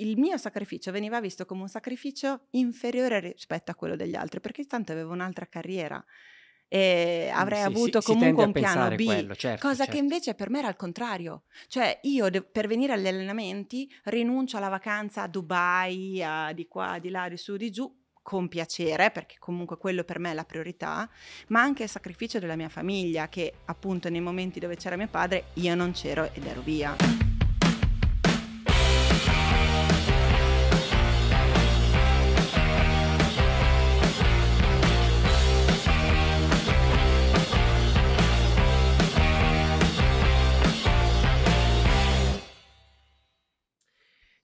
il mio sacrificio veniva visto come un sacrificio inferiore rispetto a quello degli altri, perché intanto avevo un'altra carriera e mm, avrei sì, avuto sì, comunque un piano B, quello, certo, cosa certo. che invece per me era il contrario. Cioè io de- per venire agli allenamenti rinuncio alla vacanza a Dubai, a di qua, di là, di su, di giù, con piacere, perché comunque quello per me è la priorità, ma anche il sacrificio della mia famiglia, che appunto nei momenti dove c'era mio padre io non c'ero ed ero via.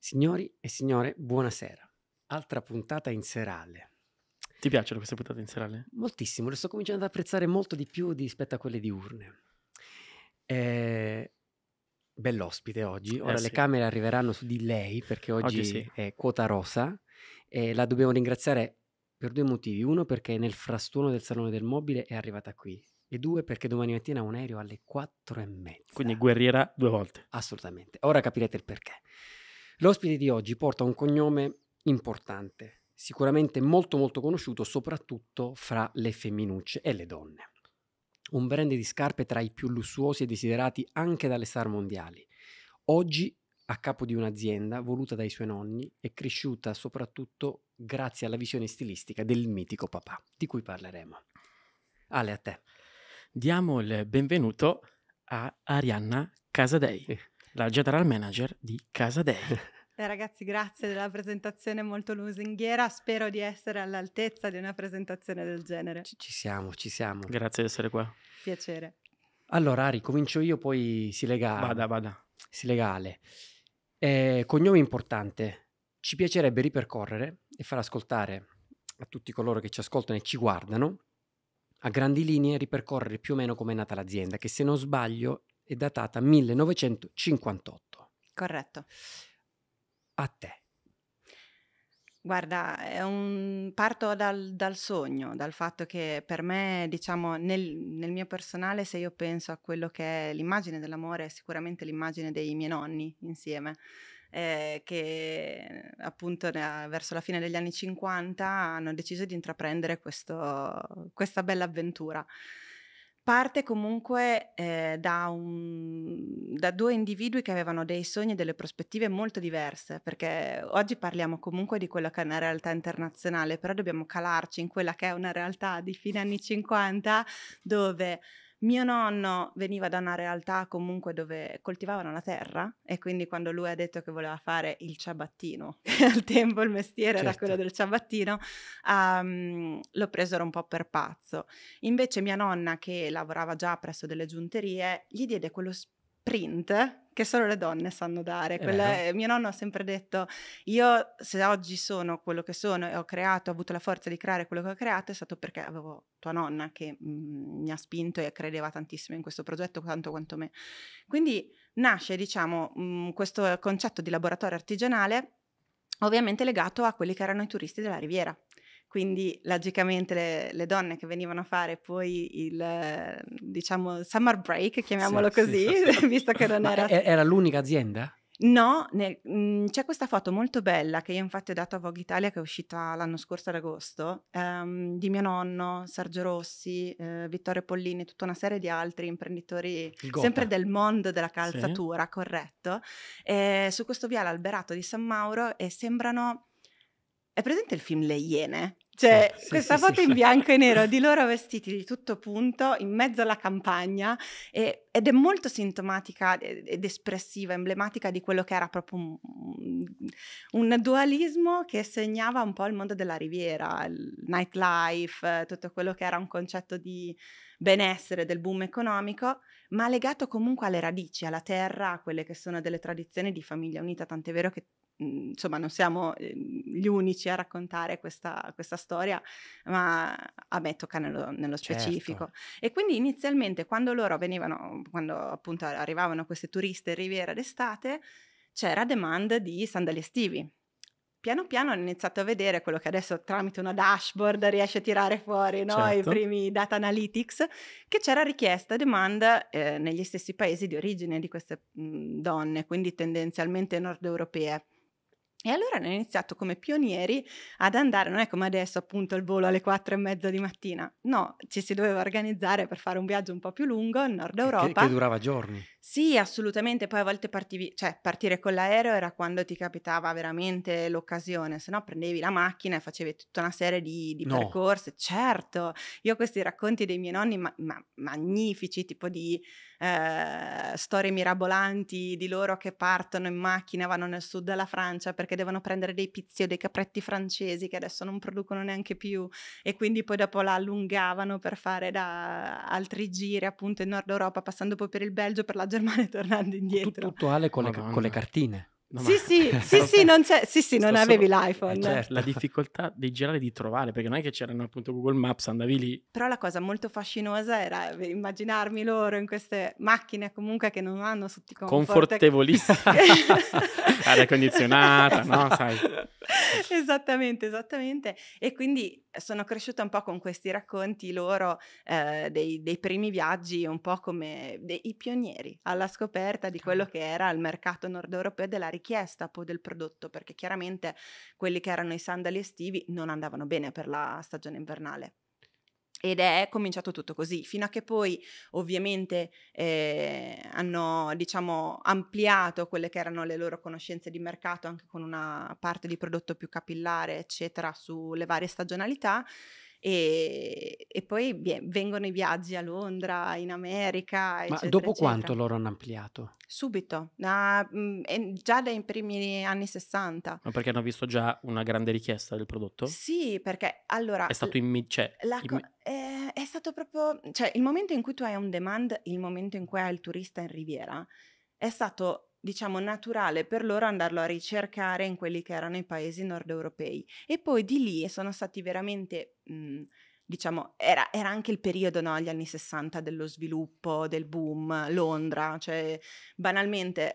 Signori e signore, buonasera. Altra puntata in serale. Ti piacciono queste puntate in serale? Moltissimo, le sto cominciando ad apprezzare molto di più rispetto a quelle diurne. Eh, bell'ospite oggi. Eh Ora eh, le sì. camere arriveranno su di lei perché oggi, oggi sì. è quota rosa e la dobbiamo ringraziare per due motivi. Uno perché nel frastuono del salone del mobile è arrivata qui e due perché domani mattina ha un aereo alle quattro e mezza. Quindi guerriera due volte. Assolutamente. Ora capirete il perché. L'ospite di oggi porta un cognome importante, sicuramente molto molto conosciuto soprattutto fra le femminucce e le donne. Un brand di scarpe tra i più lussuosi e desiderati anche dalle star mondiali. Oggi a capo di un'azienda voluta dai suoi nonni e cresciuta soprattutto grazie alla visione stilistica del mitico papà, di cui parleremo. Ale, a te. Diamo il benvenuto a Arianna Casadei. Eh, la general manager di Casa Dei. Beh, ragazzi, grazie della presentazione molto lusinghiera. Spero di essere all'altezza di una presentazione del genere. Ci, ci siamo, ci siamo. Grazie di essere qua. Piacere. Allora, Ari, comincio io, poi si lega. Vada, vada. Si lega Ale. Eh, cognome importante. Ci piacerebbe ripercorrere e far ascoltare a tutti coloro che ci ascoltano e ci guardano, a grandi linee, ripercorrere più o meno come è nata l'azienda, che se non sbaglio è datata 1958. Corretto. A te. Guarda, un, parto dal, dal, sogno, dal fatto che per me, diciamo, nel, nel, mio personale, se io penso a quello che è l'immagine dell'amore, è sicuramente l'immagine dei miei nonni insieme, eh, che appunto verso la fine degli anni 50 hanno deciso di intraprendere questo, questa bella avventura parte comunque eh, da, un, da, due individui che avevano dei sogni e delle prospettive molto diverse, perché oggi parliamo comunque di quella che è una realtà internazionale, però dobbiamo calarci in quella che è una realtà di fine anni 50 dove mio nonno veniva da una realtà comunque dove coltivavano la terra e quindi quando lui ha detto che voleva fare il ciabattino, al tempo il mestiere certo. era quello certo. del ciabattino, um, lo presero un po' per pazzo. Invece mia nonna che lavorava già presso delle giunterie gli diede quello spazio print che solo le donne sanno dare. Quella, eh, mio nonno ha sempre detto, io se oggi sono quello che sono e ho creato, ho avuto la forza di creare quello che ho creato, è stato perché avevo tua nonna che mh, mm, mi ha spinto e credeva tantissimo in questo progetto, tanto quanto me. Quindi nasce, diciamo, mh, mm, questo concetto di laboratorio artigianale ovviamente legato a quelli che erano i turisti della riviera, quindi logicamente le, le, donne che venivano a fare poi il ehm, diciamo summer break, chiamiamolo sì, così, sì, visto che non Ma era. Era l'unica azienda? No, nel, mh, mhmm, c'è questa foto molto bella che io infatti ho dato a Vogue Italia che è uscita l'anno scorso ad agosto um, di mio nonno, Sergio Rossi, eh, Vittorio Pollini, tutta una serie di altri imprenditori sempre del mondo della calzatura, sì. corretto, eh, su questo viale alberato di San Mauro e sembrano... È presente il film Le Iene? Cioè, sì, questa sì, foto sì, in bianco e nero di loro vestiti di tutto punto in mezzo alla campagna e, ed è molto sintomatica ed espressiva, emblematica di quello che era proprio un, un dualismo che segnava un po' il mondo della riviera, il nightlife, tutto quello che era un concetto di benessere del boom economico, ma legato comunque alle radici, alla terra, a quelle che sono delle tradizioni di famiglia unita, tant'è vero che Mhmm, insomma non siamo ehm, gli unici a raccontare questa, questa storia, ma a me tocca nello, nello certo. specifico. Certo. E quindi inizialmente quando loro venivano, quando appunto arrivavano queste turiste in riviera d'estate, c'era demanda di sandali estivi. Piano piano hanno iniziato a vedere quello che adesso tramite una dashboard riesce a tirare fuori no? certo. i primi data analytics, che c'era richiesta, domanda eh, negli stessi paesi di origine di queste mh, mhmm, donne, quindi tendenzialmente nord europee. E allora hanno iniziato come pionieri ad andare, non è come adesso appunto il volo alle quattro e mezza di mattina, no, ci si doveva organizzare per fare un viaggio un po' più lungo in Nord Europa. Che, che durava giorni. Sì, assolutamente. Poi a volte partivi, cioè partire con l'aereo era quando ti capitava veramente l'occasione, se no prendevi la macchina e facevi tutta una serie di, di no. percorsi. Certo, io ho questi racconti dei miei nonni ma, ma, magnifici, tipo di eh, storie mirabolanti di loro che partono in macchina, vanno nel sud della Francia perché devono prendere dei pizzi o dei capretti francesi che adesso non producono neanche più e quindi poi dopo la allungavano per fare da altri giri appunto in Nord Europa, passando poi per il Belgio, per la Germania tornando indietro. Tutto, tutto Ale con, le, con le cartine. No, sì, sì, sì, sì, non, sì, sì, non avevi solo... l'iPhone. Eh, certo, la difficoltà di girare e di trovare, perché non è che c'erano appunto Google Maps, andavi lì. Però la cosa molto fascinosa era immaginarmi loro in queste macchine comunque che non hanno tutti comfort. Confortevolissime. Aria condizionata, no? Esatto. Sai. Esattamente, esattamente. E quindi sono cresciuta un po' con questi racconti loro eh, dei, dei, primi viaggi, un po' come dei pionieri alla scoperta di quello che era il mercato nord europeo della ricchezza richiesta poi del prodotto, perché chiaramente quelli che erano i sandali estivi non andavano bene per la stagione invernale. Ed è cominciato tutto così, fino a che poi ovviamente eh, hanno diciamo, ampliato quelle che erano le loro conoscenze di mercato anche con una parte di prodotto più capillare, eccetera, sulle varie stagionalità. E, e poi beh, vengono i viaggi a Londra, in America. Eccetera, Ma dopo eccetera. quanto loro hanno ampliato? Subito, da, mh, mhmm, già dai primi anni 60. Ma perché hanno visto già una grande richiesta del prodotto? Sì, perché allora... È stato in... Cioè, co- Eh, è stato proprio... Cioè, il momento in cui tu hai un demand, il momento in cui hai il turista in riviera, è stato diciamo, naturale per loro andarlo a ricercare in quelli che erano i paesi nord europei. E poi di lì sono stati veramente 嗯。diciamo, era, era, anche il periodo, no, gli anni 60 dello sviluppo, del boom, Londra, cioè banalmente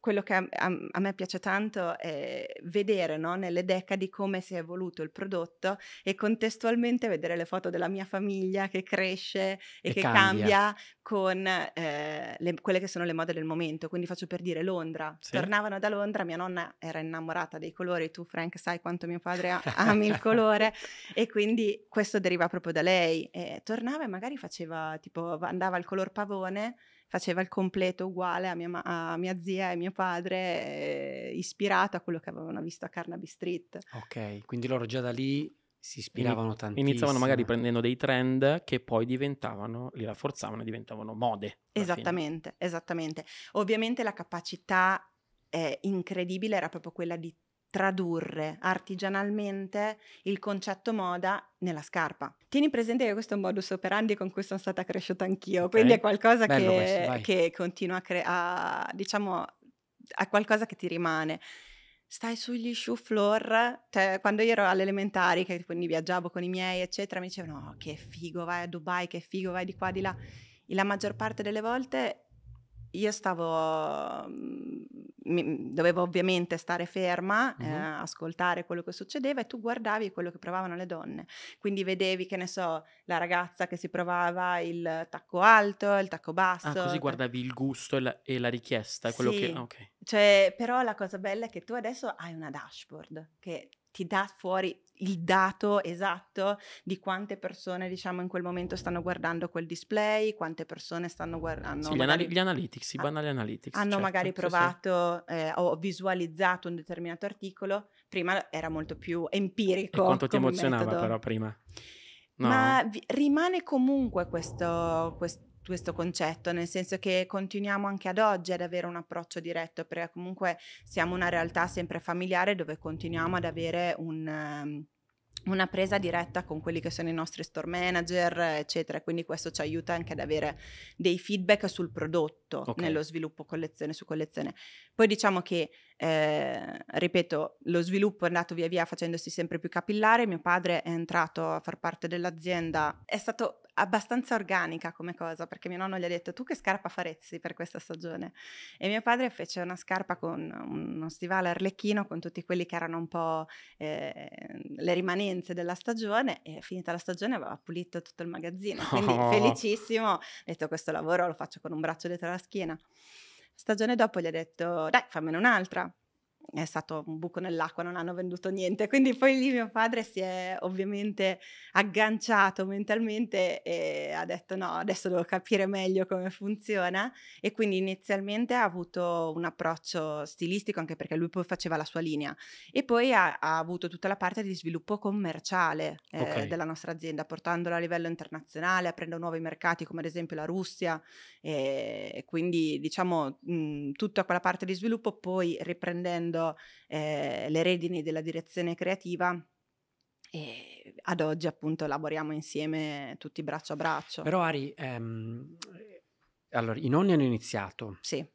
quello che a, a, a me piace tanto è vedere no, nelle decadi come si è evoluto il prodotto e contestualmente vedere le foto della mia famiglia che cresce e, e che cambia, cambia con eh, le, quelle che sono le mode del momento. Quindi faccio per dire Londra, sì. tornavano da Londra, mia nonna era innamorata dei colori, tu Frank sai quanto mio padre ami il colore e quindi questo deriva partiva proprio da lei e tornava e magari faceva tipo andava al color pavone, faceva il completo uguale a mia, ma- a mia zia e mio padre, eh, ispirato a quello che avevano visto a Carnaby Street. Ok, quindi loro già da lì si ispiravano In, tantissimo. Iniziavano magari prendendo dei trend che poi diventavano, li rafforzavano e diventavano mode. Esattamente, fine. esattamente. Ovviamente la capacità eh, incredibile era proprio quella di tradurre artigianalmente il concetto moda nella scarpa. Tieni presente che questo è un modus operandi con cui sono stata cresciuta anch'io, okay. quindi è qualcosa che, questo, che, continua a, creare, diciamo, è qualcosa che ti rimane. Stai sugli shoe floor, cioè, quando io ero all'elementare, che quindi viaggiavo con i miei, eccetera, mi dicevano, oh, che figo, vai a Dubai, che figo, vai di qua, di là. E la maggior parte delle volte io stavo, mhmm, mi, mhmm, dovevo ovviamente stare ferma, mm-hmm. eh, ascoltare quello che succedeva e tu guardavi quello che provavano le donne. Quindi vedevi, che ne so, la ragazza che si provava il tacco alto, il tacco ah, basso. Ah, così guardavi il gusto e la, e la richiesta. Quello sì. che, ah, okay. cioè, però la cosa bella è che tu adesso hai una dashboard che ti dà fuori il dato esatto di quante persone diciamo in quel momento stanno guardando quel display, quante persone stanno guardando. Sì, magari, gli, analytics, i banali analytics. Hanno certo, magari provato sì. eh, o visualizzato un determinato articolo, prima era molto più empirico. E quanto ti emozionava metodo. però prima? No. Ma vi- rimane comunque questo, questo questo concetto, nel senso che continuiamo anche ad oggi ad avere un approccio diretto, perché comunque siamo una realtà sempre familiare dove continuiamo ad avere un ehm, una presa diretta con quelli che sono i nostri store manager, eccetera. Quindi questo ci aiuta anche ad avere dei feedback sul prodotto okay. nello sviluppo collezione su collezione. Poi diciamo che Ehm, ripeto, lo sviluppo è andato via via facendosi sempre più capillare, mio padre è entrato a far parte dell'azienda, è stato abbastanza organica come cosa, perché mio nonno gli ha detto tu che scarpa faresti per questa stagione? E mio padre fece una scarpa con uno stivale arlecchino, con tutti quelli che erano un po' eh, le rimanenze della stagione e finita la stagione aveva pulito tutto il magazzino, quindi oh. felicissimo, ha detto questo lavoro lo faccio con un braccio dietro la schiena. Stagione dopo gli ha detto, dai, fammene un'altra è stato un buco nell'acqua, non hanno venduto niente. Quindi poi lì mio padre si è ovviamente agganciato mentalmente e ha detto no, adesso devo capire meglio come funziona e quindi inizialmente ha avuto un approccio stilistico anche perché lui poi faceva la sua linea e poi ha, ha avuto tutta la parte di sviluppo commerciale eh, okay. della nostra azienda portandola a livello internazionale, aprendo nuovi mercati come ad esempio la Russia e quindi diciamo mh, tutta quella parte di sviluppo poi riprendendo prendendo eh, le redini della direzione creativa e ehm, ad oggi appunto lavoriamo insieme tutti braccio a braccio. Però Ari, ehm, allora i nonni hanno iniziato, sì.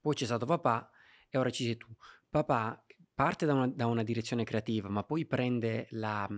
poi c'è stato papà e ora ci sei tu. Papà parte da una, da una direzione creativa, ma poi prende la,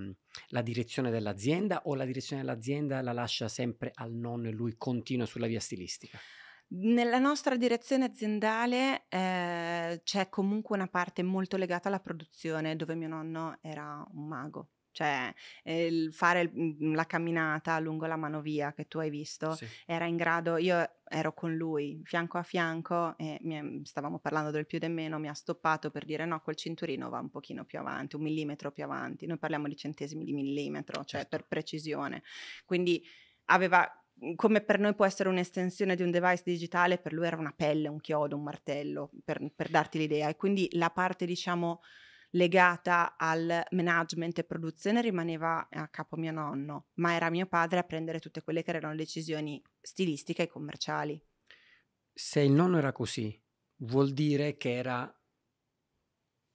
la, direzione dell'azienda o la direzione dell'azienda la lascia sempre al nonno e lui continua sulla via stilistica? Nella nostra direzione aziendale eh, c'è comunque una parte molto legata alla produzione, dove mio nonno era un mago. Cioè, eh, il fare mm, la camminata lungo la manovia che tu hai visto sì. era in grado. Io ero con lui fianco a fianco e mi, mm, stavamo parlando del più e del meno. Mi ha stoppato per dire: No, quel cinturino va un pochino più avanti, un millimetro più avanti. Noi parliamo di centesimi di millimetro, cioè certo. per precisione. Quindi aveva Mhmm, come per noi può essere un'estensione di un device digitale, per lui era una pelle, un chiodo, un martello, per, per darti l'idea. E quindi la parte, diciamo, legata al management e produzione rimaneva a capo mio nonno, ma era mio padre a prendere tutte quelle che erano decisioni stilistiche e commerciali. Se il nonno era così, vuol dire che era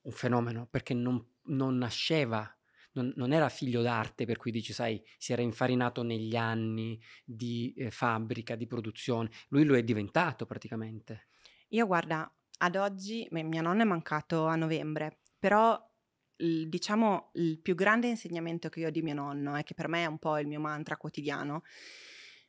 un fenomeno, perché non, non nasceva non, non, era figlio d'arte per cui dici, sai, si era infarinato negli anni di eh, fabbrica, di produzione, lui lo è diventato praticamente. Io guarda, ad oggi mia nonna è mancato a novembre, però diciamo il più grande insegnamento che io ho di mio nonno e eh, che per me è un po' il mio mantra quotidiano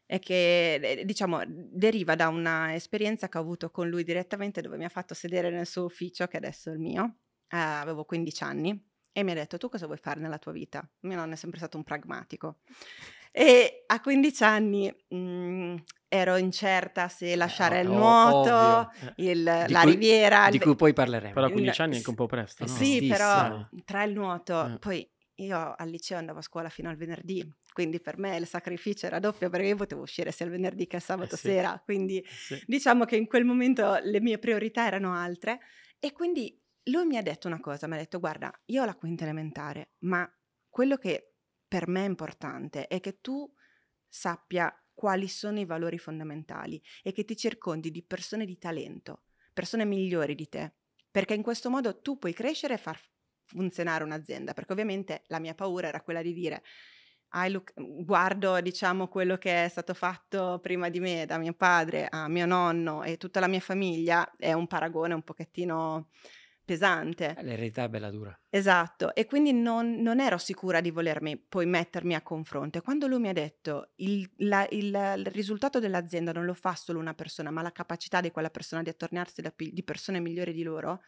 è che eh, diciamo deriva da una esperienza che ho avuto con lui direttamente dove mi ha fatto sedere nel suo ufficio che adesso è il mio eh, avevo 15 anni e mi ha detto tu cosa vuoi fare nella tua vita? Mio nonno è sempre stato un pragmatico. E a 15 anni mh, mhmm, ero incerta se eh, lasciare eh, il nuoto, il, la cui, riviera. Di cui poi parleremo. Però a 15 anni è anche un po' presto. Eh no? Sì, Stissa. però tra il nuoto, eh. poi io al liceo andavo a scuola fino al venerdì, quindi per me il sacrificio era doppio perché io potevo uscire sia il venerdì che il eh sabato eh sì. sera, quindi sì. diciamo che in quel momento le mie priorità erano altre e quindi lui mi ha detto una cosa, mi ha detto guarda, io ho la quinta elementare, ma quello che per me è importante è che tu sappia quali sono i valori fondamentali e che ti circondi di persone di talento, persone migliori di te, perché in questo modo tu puoi crescere e far funzionare un'azienda, perché ovviamente la mia paura era quella di dire ah, look, guardo diciamo quello che è stato fatto prima di me da mio padre a mio nonno e tutta la mia famiglia è un paragone un pochettino pesante. Eh, l'eredità è bella dura. Esatto, e quindi non, non, ero sicura di volermi poi mettermi a confronto. quando lui mi ha detto il, la, il, il risultato dell'azienda non lo fa solo una persona, ma la capacità di quella persona di attornarsi da, di persone migliori di loro,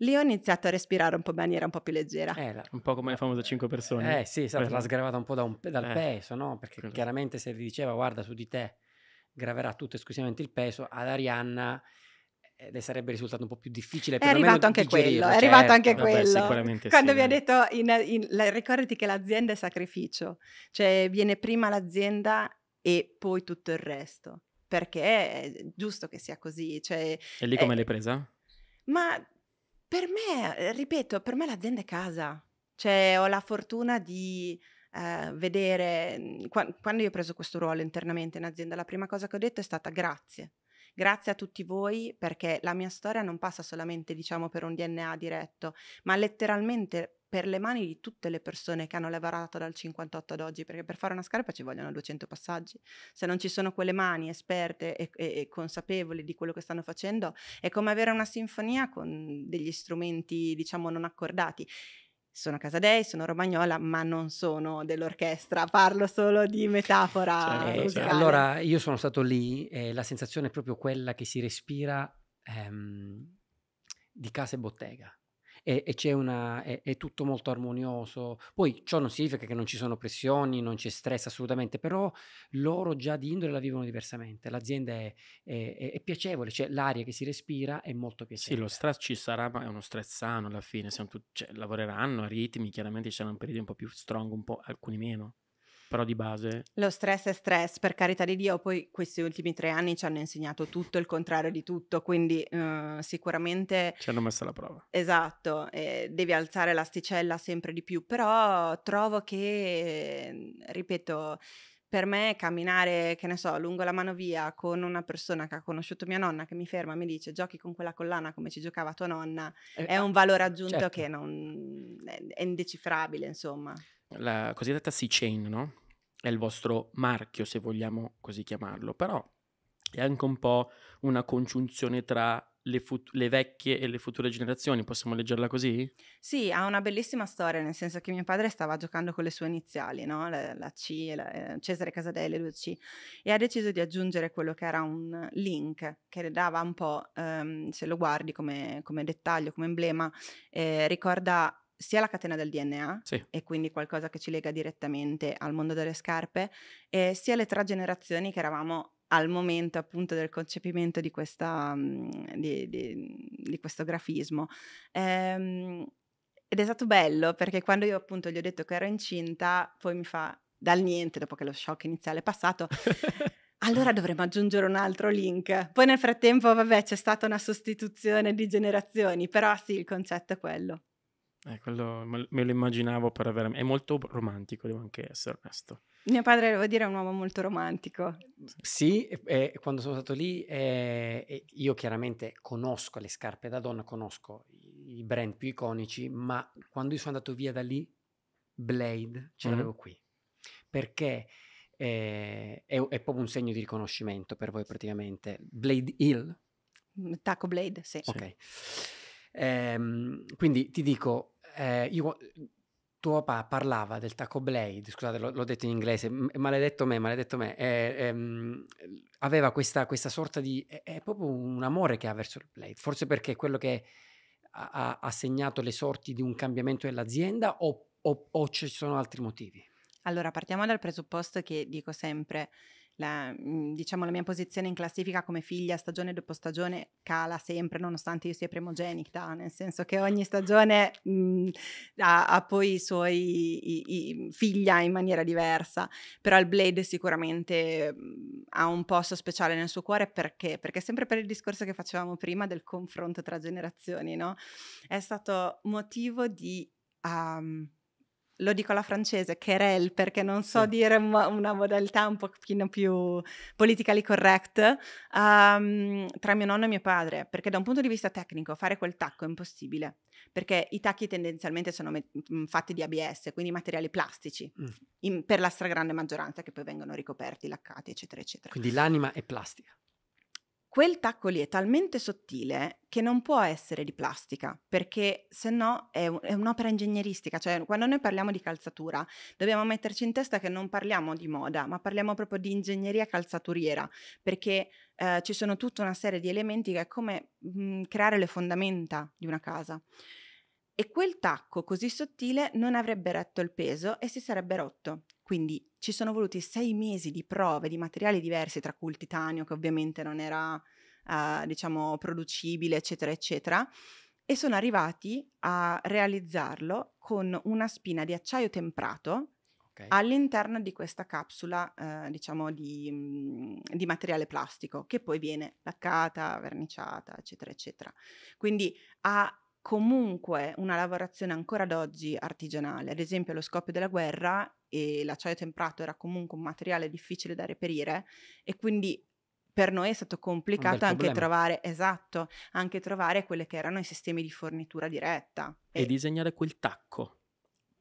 lì ho iniziato a respirare un po' in maniera un po' più leggera. Eh, un po' come la famosa 5 persone. Eh sì, esatto, l'ha sgravata un po' da un, dal eh. peso, no? Perché chiaramente se gli diceva guarda su di te graverà tutto esclusivamente il peso, ad Arianna eh, le sarebbe risultato un po' più difficile. È arrivato anche certo. quello, è certo. arrivato anche Vabbè, quello. Quando sì, mi ha detto, in, in, la, ricordati che l'azienda è sacrificio, cioè viene prima l'azienda e poi tutto il resto, perché è giusto che sia così. Cioè, e lì come eh, l'hai presa? Ma per me, eh, ripeto, per me l'azienda è casa, cioè ho la fortuna di... Uh, vedere, mm, quando io ho preso questo ruolo internamente in azienda, la prima cosa che ho detto è stata grazie, Grazie a tutti voi perché la mia storia non passa solamente diciamo per un DNA diretto, ma letteralmente per le mani di tutte le persone che hanno lavorato dal 58 ad oggi, perché per fare una scarpa ci vogliono 200 passaggi. Se non ci sono quelle mani esperte e, e, e consapevoli di quello che stanno facendo, è come avere una sinfonia con degli strumenti, diciamo, non accordati sono casadei, sono romagnola, ma non sono dell'orchestra, parlo solo di metafora. Certo, eh, certo. Allora, io sono stato lì e la sensazione è proprio quella che si respira ehm, di casa e bottega e, e una, è, è, tutto molto armonioso. Poi ciò non significa che non ci sono pressioni, non c'è stress assolutamente, però loro già di indole la vivono diversamente, l'azienda è, è, è piacevole, cioè l'aria che si respira è molto piacevole. Sì, lo stress ci sarà, ma è uno stress sano alla fine, tutti, cioè, lavoreranno a ritmi, chiaramente ci saranno periodi un po' più strong, un po' alcuni meno però di base... Lo stress è stress, per carità di Dio, poi questi ultimi tre anni ci hanno insegnato tutto il contrario di tutto, quindi eh, sicuramente... Ci hanno messo alla prova. Esatto, eh, devi alzare l'asticella sempre di più, però trovo che, ripeto, per me camminare, che ne so, lungo la manovia con una persona che ha conosciuto mia nonna che mi ferma e mi dice giochi con quella collana come ci giocava tua nonna, eh, è ah, un valore aggiunto certo. che non, è, è indecifrabile, insomma la cosiddetta C-Chain, no? È il vostro marchio, se vogliamo così chiamarlo, però è anche un po' una congiunzione tra le, fut- le, vecchie e le future generazioni, possiamo leggerla così? Sì, ha una bellissima storia, nel senso che mio padre stava giocando con le sue iniziali, no? la, la, C, la, eh, Cesare Casadei, le due c e ha deciso di aggiungere quello che era un link che le dava un po', um, se lo guardi come, come dettaglio, come emblema, eh, ricorda sia la catena del DNA, sì. e quindi qualcosa che ci lega direttamente al mondo delle scarpe, e sia le tre generazioni che eravamo al momento appunto del concepimento di, questa, mm, di, di, di questo grafismo. Ehm, ed è stato bello perché quando io appunto gli ho detto che ero incinta, poi mi fa dal niente, dopo che lo shock iniziale è passato, allora dovremmo aggiungere un altro link. Poi nel frattempo, vabbè, c'è stata una sostituzione di generazioni, però sì, il concetto è quello. Eh, quello me lo immaginavo per avere... È molto romantico, devo anche essere onesto. Mio padre, devo dire, è un uomo molto romantico. Sì, eh, quando sono stato lì, eh, io chiaramente conosco le scarpe da donna, conosco i brand più iconici, ma quando io sono andato via da lì, Blade ce mm-hmm. l'avevo mm-hmm. qui. Perché eh, è, è, proprio un segno di riconoscimento per voi praticamente. Blade Hill? Taco Blade, sì. Ok. Ehm, quindi ti dico, eh, io, mhmm, tuo papà parlava del Taco Blade, scusate l'ho, l'ho detto in inglese, maledetto me, maledetto me, eh, ehm, aveva questa, questa, sorta di, è, è, proprio un amore che ha verso il Blade, forse perché è quello che ha, ha segnato le sorti di un cambiamento dell'azienda o, o, o ci sono altri motivi? Allora, partiamo dal presupposto che dico sempre la, mm, diciamo, la mia posizione in classifica come figlia stagione dopo stagione cala sempre, nonostante io sia primogenita, nel senso che ogni stagione mh, mm, ha, ha, poi i suoi i, i, figlia in maniera diversa, però il Blade sicuramente mh, mm, ha un posto speciale nel suo cuore perché? Perché sempre per il discorso che facevamo prima del confronto tra generazioni, no? È stato motivo di... Um, lo dico alla francese, querel, perché non so sì. dire una modalità un pochino più politically correct, um, tra mio nonno e mio padre, perché da un punto di vista tecnico fare quel tacco è impossibile, perché i tacchi tendenzialmente sono met- mm, fatti di ABS, quindi materiali plastici, mm. in, per la stragrande maggioranza che poi vengono ricoperti, laccati, eccetera, eccetera. Quindi l'anima è plastica. Quel tacco lì è talmente sottile che non può essere di plastica, perché se no è, un, è, un'opera ingegneristica, cioè quando noi parliamo di calzatura dobbiamo metterci in testa che non parliamo di moda, ma parliamo proprio di ingegneria calzaturiera, perché eh, ci sono tutta una serie di elementi che è come mh, mm, creare le fondamenta di una casa. E quel tacco così sottile non avrebbe retto il peso e si sarebbe rotto. Quindi ci sono voluti sei mesi di prove di materiali diversi, tra cui il titanio, che ovviamente non era, eh, diciamo, producibile, eccetera, eccetera, e sono arrivati a realizzarlo con una spina di acciaio temprato okay. all'interno di questa capsula, eh, diciamo, di, mm, di materiale plastico, che poi viene laccata, verniciata, eccetera, eccetera. Quindi ha comunque una lavorazione ancora ad oggi artigianale. Ad esempio, allo scoppio della guerra e l'acciaio temprato era comunque un materiale difficile da reperire e quindi per noi è stato complicato anche trovare, esatto, anche trovare quelle che erano i sistemi di fornitura diretta. E, e disegnare quel tacco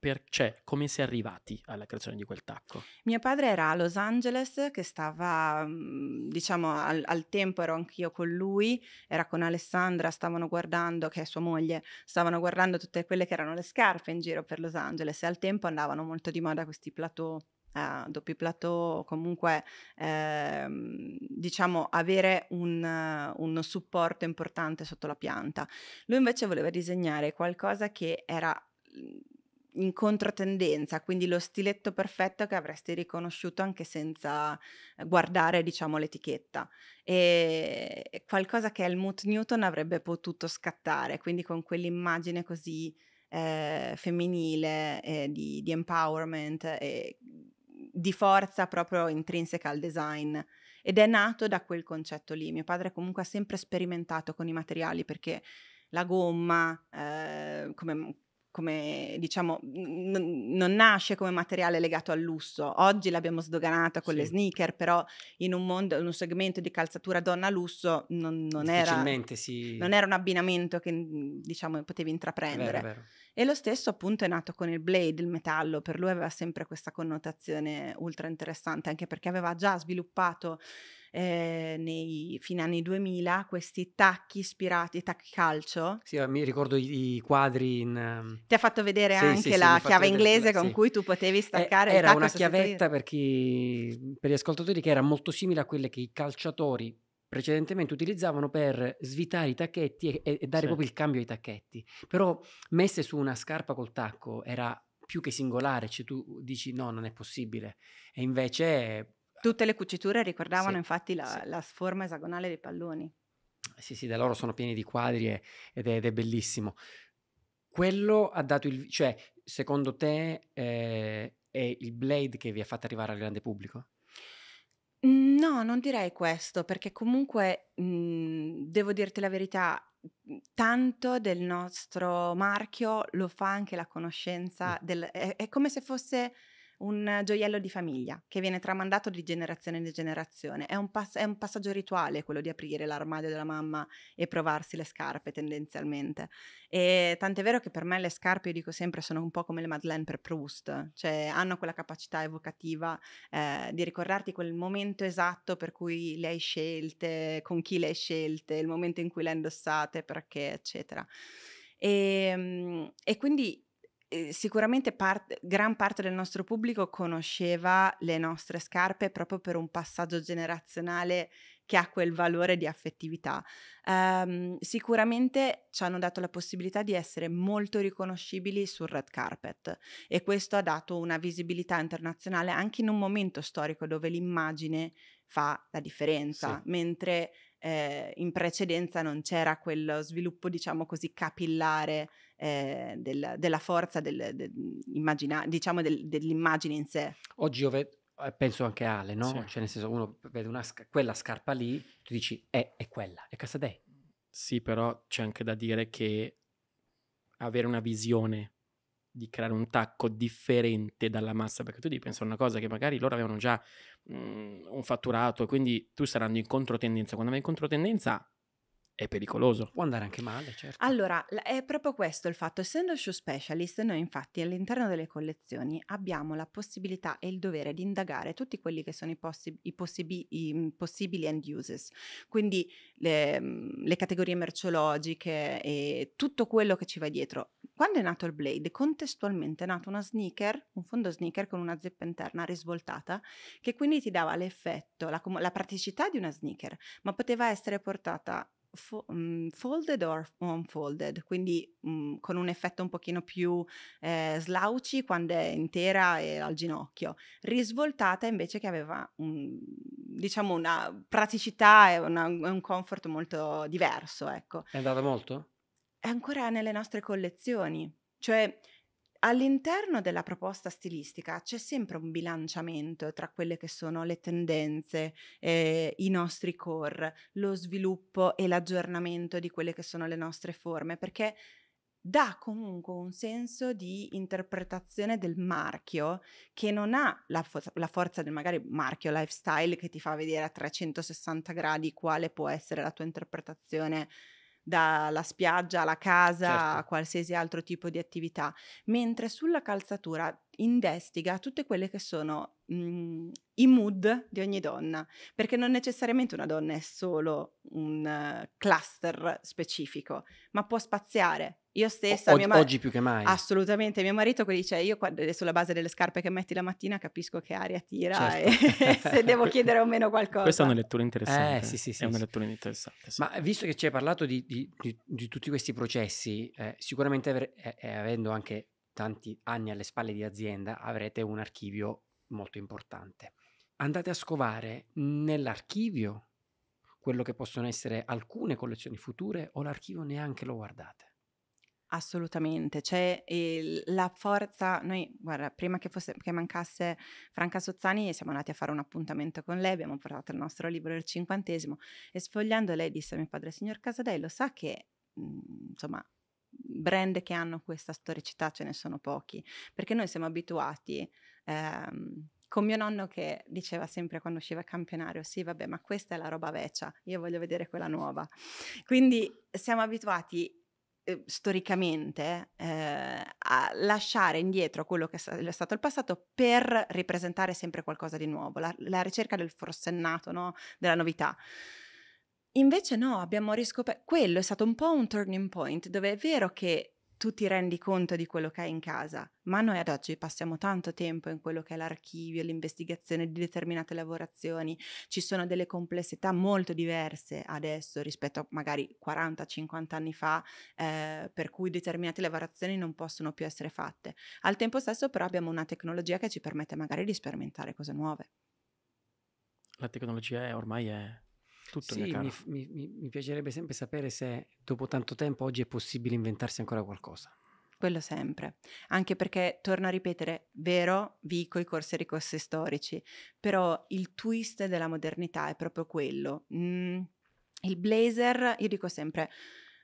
per, cioè, come si è arrivati alla creazione di quel tacco? Mio padre era a Los Angeles che stava, mm, diciamo, al, al tempo ero anch'io con lui, era con Alessandra, stavano guardando, che è sua moglie, stavano guardando tutte quelle che erano le scarpe in giro per Los Angeles e al tempo andavano molto di moda questi plateau Uh, doppi plateau comunque ehm, diciamo avere un, uh, un, supporto importante sotto la pianta. Lui invece voleva disegnare qualcosa che era mm, in controtendenza, quindi lo stiletto perfetto che avresti riconosciuto anche senza eh, guardare, diciamo, l'etichetta. E qualcosa che Helmut Newton avrebbe potuto scattare, quindi con quell'immagine così eh, femminile, eh, di, di, empowerment, e di forza proprio intrinseca al design. Ed è nato da quel concetto lì. Mio padre comunque ha sempre sperimentato con i materiali perché la gomma, eh, come come diciamo n- non nasce come materiale legato al lusso. Oggi l'abbiamo sdoganata con sì. le sneaker, però in un, mondo, in un segmento di calzatura donna lusso non, non, era, si... non era, un abbinamento che diciamo potevi intraprendere. Vero, vero. E lo stesso appunto è nato con il blade, il metallo, per lui aveva sempre questa connotazione ultra interessante, anche perché aveva già sviluppato eh, nei fine anni 2000 questi tacchi ispirati, tacchi calcio. Sì, mi ricordo i, i quadri in... Ehm, Ti ha fatto vedere sì, anche sì, la sì, chiave inglese con cui tu potevi staccare eh, Era una chiavetta per, chi, mhmm, per gli ascoltatori che era molto simile a quelle che i calciatori precedentemente utilizzavano per svitare i tacchetti e, e dare sì. proprio il cambio ai tacchetti. Però messe su una scarpa col tacco era più che singolare, cioè tu dici no, non è possibile. E invece Tutte le cuciture ricordavano sì, infatti la, sì. la, forma esagonale dei palloni. Sì, sì, da loro sono pieni di quadri ed, è, ed, è, bellissimo. Quello ha dato il... cioè, secondo te eh, è il Blade che vi ha fatto arrivare al grande pubblico? No, non direi questo, perché comunque mh, mhmm, devo dirti la verità, tanto del nostro marchio lo fa anche la conoscenza, mm. del, è, è come se fosse un gioiello di famiglia che viene tramandato di generazione in generazione. È un, pass- è un, passaggio rituale quello di aprire l'armadio della mamma e provarsi le scarpe tendenzialmente. E tant'è vero che per me le scarpe, io dico sempre, sono un po' come le Madeleine per Proust, cioè hanno quella capacità evocativa eh, di ricordarti quel momento esatto per cui le hai scelte, con chi le hai scelte, il momento in cui le hai indossate, perché, eccetera. e, ehm, e quindi Ehm, sicuramente part- gran parte del nostro pubblico conosceva le nostre scarpe proprio per un passaggio generazionale che ha quel valore di affettività. Um, sicuramente ci hanno dato la possibilità di essere molto riconoscibili sul red carpet e questo ha dato una visibilità internazionale anche in un momento storico dove l'immagine fa la differenza, sì. mentre eh, in precedenza non c'era quello sviluppo, diciamo così, capillare eh, del, della forza del, del, mhmm, immagina- diciamo dell'immagine in sé. Oggi io vedo, eh, penso anche a Ale, no? Sì. Cioè, nel senso, uno vede una, quella scarpa lì, tu dici, eh, è quella, è casa dei. Sì, però c'è anche da dire che avere una visione di creare un tacco differente dalla massa, perché tu devi pensare a una cosa che magari loro avevano già mh, mhmm, un fatturato, quindi tu saranno in controtendenza. Quando vai in controtendenza è pericoloso. Può andare anche male, certo. Allora, è proprio questo il fatto. Essendo shoe specialist, noi infatti all'interno delle collezioni abbiamo la possibilità e il dovere di indagare tutti quelli che sono i, possi- i, possib- i mm, possibili end uses, quindi le, mm, le, categorie merceologiche e tutto quello che ci va dietro. Quando è nato il Blade, contestualmente è nato una sneaker, un fondo sneaker con una zeppa interna risvoltata, che quindi ti dava l'effetto, la, com- la praticità di una sneaker, ma poteva essere portata fo- mhmm, folded or unfolded, quindi mh, mhmm, con un effetto un pochino più eh, slauci quando è intera e al ginocchio, risvoltata invece che aveva un, diciamo una praticità e una, un comfort molto diverso. Ecco. È andata molto? È ancora nelle nostre collezioni, cioè All'interno della proposta stilistica c'è sempre un bilanciamento tra quelle che sono le tendenze, eh, i nostri core, lo sviluppo e l'aggiornamento di quelle che sono le nostre forme, perché dà comunque un senso di interpretazione del marchio che non ha la, fo- la, forza del magari marchio lifestyle che ti fa vedere a 360 gradi quale può essere la tua interpretazione dalla spiaggia alla casa certo. a qualsiasi altro tipo di attività, mentre sulla calzatura investiga tutte quelle che sono mh, mhmm, i mood di ogni donna, perché non necessariamente una donna è solo un uh, cluster specifico, ma può spaziare. Io stessa, o- mar- oggi più che mai. Assolutamente, mio marito dice, io qua, sulla base delle scarpe che metti la mattina capisco che aria tira certo. e se devo chiedere o meno qualcosa. Questa è una lettura interessante. Eh, sì, sì, sì, è una lettura interessante. Ma visto che ci hai parlato di, di, di, di tutti questi processi, eh, sicuramente aver, eh, eh, avendo anche tanti anni alle spalle di azienda avrete un archivio molto importante. Andate a scovare nell'archivio quello che possono essere alcune collezioni future o l'archivio neanche lo guardate. Assolutamente, c'è il, eh, la forza, noi guarda, prima che, fosse, che, mancasse Franca Sozzani siamo andati a fare un appuntamento con lei, abbiamo portato il nostro libro del cinquantesimo e sfogliando lei disse a mio padre, signor Casadello, sa che mh, mm, insomma brand che hanno questa storicità ce ne sono pochi, perché noi siamo abituati Ehm, con mio nonno che diceva sempre quando usciva il campionario, sì vabbè ma questa è la roba vecchia, io voglio vedere quella nuova. Quindi siamo abituati eh, storicamente eh, a lasciare indietro quello che è stato il passato per ripresentare sempre qualcosa di nuovo, la, la ricerca del forsennato, no? della novità. Invece no, abbiamo riscoperto, quello è stato un po' un turning point dove è vero che tu ti rendi conto di quello che hai in casa, ma noi ad oggi passiamo tanto tempo in quello che è l'archivio, l'investigazione di determinate lavorazioni, ci sono delle complessità molto diverse adesso rispetto a magari 40-50 anni fa, eh, per cui determinate lavorazioni non possono più essere fatte. Al tempo stesso però abbiamo una tecnologia che ci permette magari di sperimentare cose nuove. La tecnologia è ormai è tutto. Sì, mi, mi, mi piacerebbe sempre sapere se dopo tanto tempo oggi è possibile inventarsi ancora qualcosa quello sempre, anche perché, torno a ripetere, vero, vico i corsi e ricorsi storici, però il twist della modernità è proprio quello. Mm, il blazer, io dico sempre,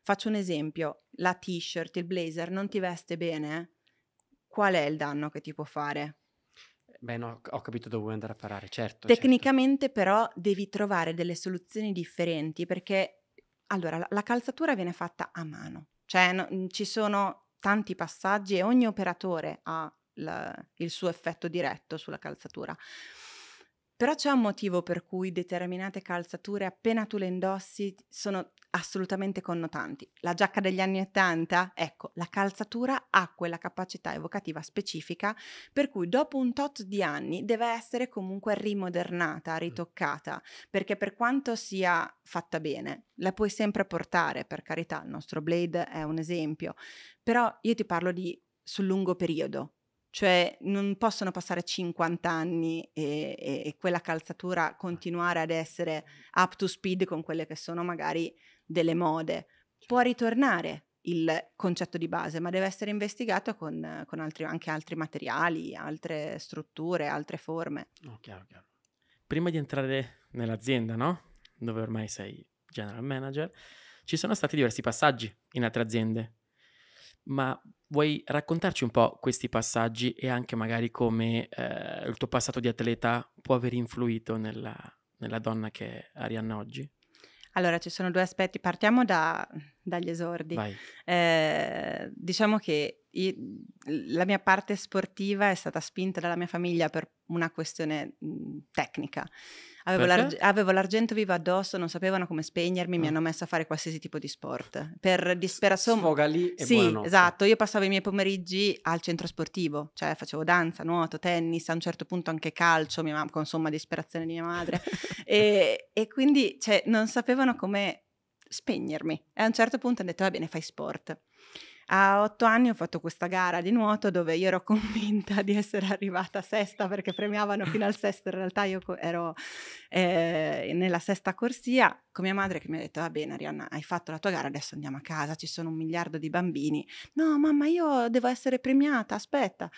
faccio un esempio, la t-shirt, il blazer non ti veste bene, eh? qual è il danno che ti può fare? Beh, no, ho capito dove vuoi andare a parare, certo. certo. Tecnicamente certo. però devi trovare delle soluzioni differenti perché, allora, la, la calzatura viene fatta a mano, cioè no, mhmm, ci sono tanti passaggi e ogni operatore ha la, il suo effetto diretto sulla calzatura. Però c'è un motivo per cui determinate calzature, appena tu le indossi, sono assolutamente connotanti. La giacca degli anni 80, ecco, la calzatura ha quella capacità evocativa specifica per cui dopo un tot di anni deve essere comunque rimodernata, ritoccata, perché per quanto sia fatta bene, la puoi sempre portare, per carità, il nostro Blade è un esempio, però io ti parlo di sul lungo periodo, cioè non possono passare 50 anni e, e, e, quella calzatura continuare ad essere up to speed con quelle che sono magari delle mode. Può certo. ritornare il concetto di base, ma deve essere investigato con, con altri, anche altri materiali, altre strutture, altre forme. Oh, chiaro, Prima di entrare nell'azienda, no? dove ormai sei general manager, ci sono stati diversi passaggi in altre aziende ma vuoi raccontarci un po' questi passaggi e anche magari come eh, il tuo passato di atleta può aver influito nella, nella donna che è Arianna oggi? Allora, ci sono due aspetti. Partiamo da, dagli esordi. Eh, diciamo che io, la mia parte sportiva è stata spinta dalla mia famiglia per una questione mh, mm, tecnica. Avevo, l'ar- avevo, l'argento vivo addosso, non sapevano come spegnermi, mi ah. hanno messo a fare qualsiasi tipo di sport. Per disperazione... Sfoga lì e Sì, buonanotte. esatto. Io passavo i miei pomeriggi al centro sportivo, cioè facevo danza, nuoto, tennis, a un certo punto anche calcio, mia mamma, insomma, disperazione di mia madre. e, e, quindi, cioè, non sapevano come spegnermi. E a un certo punto hanno detto, va bene, fai sport. A otto anni ho fatto questa gara di nuoto dove io ero convinta di essere arrivata sesta perché premiavano fino al sesto, in realtà io ero eh, nella sesta corsia con mia madre che mi ha detto va bene Arianna hai fatto la tua gara adesso andiamo a casa ci sono un miliardo di bambini no mamma io devo essere premiata aspetta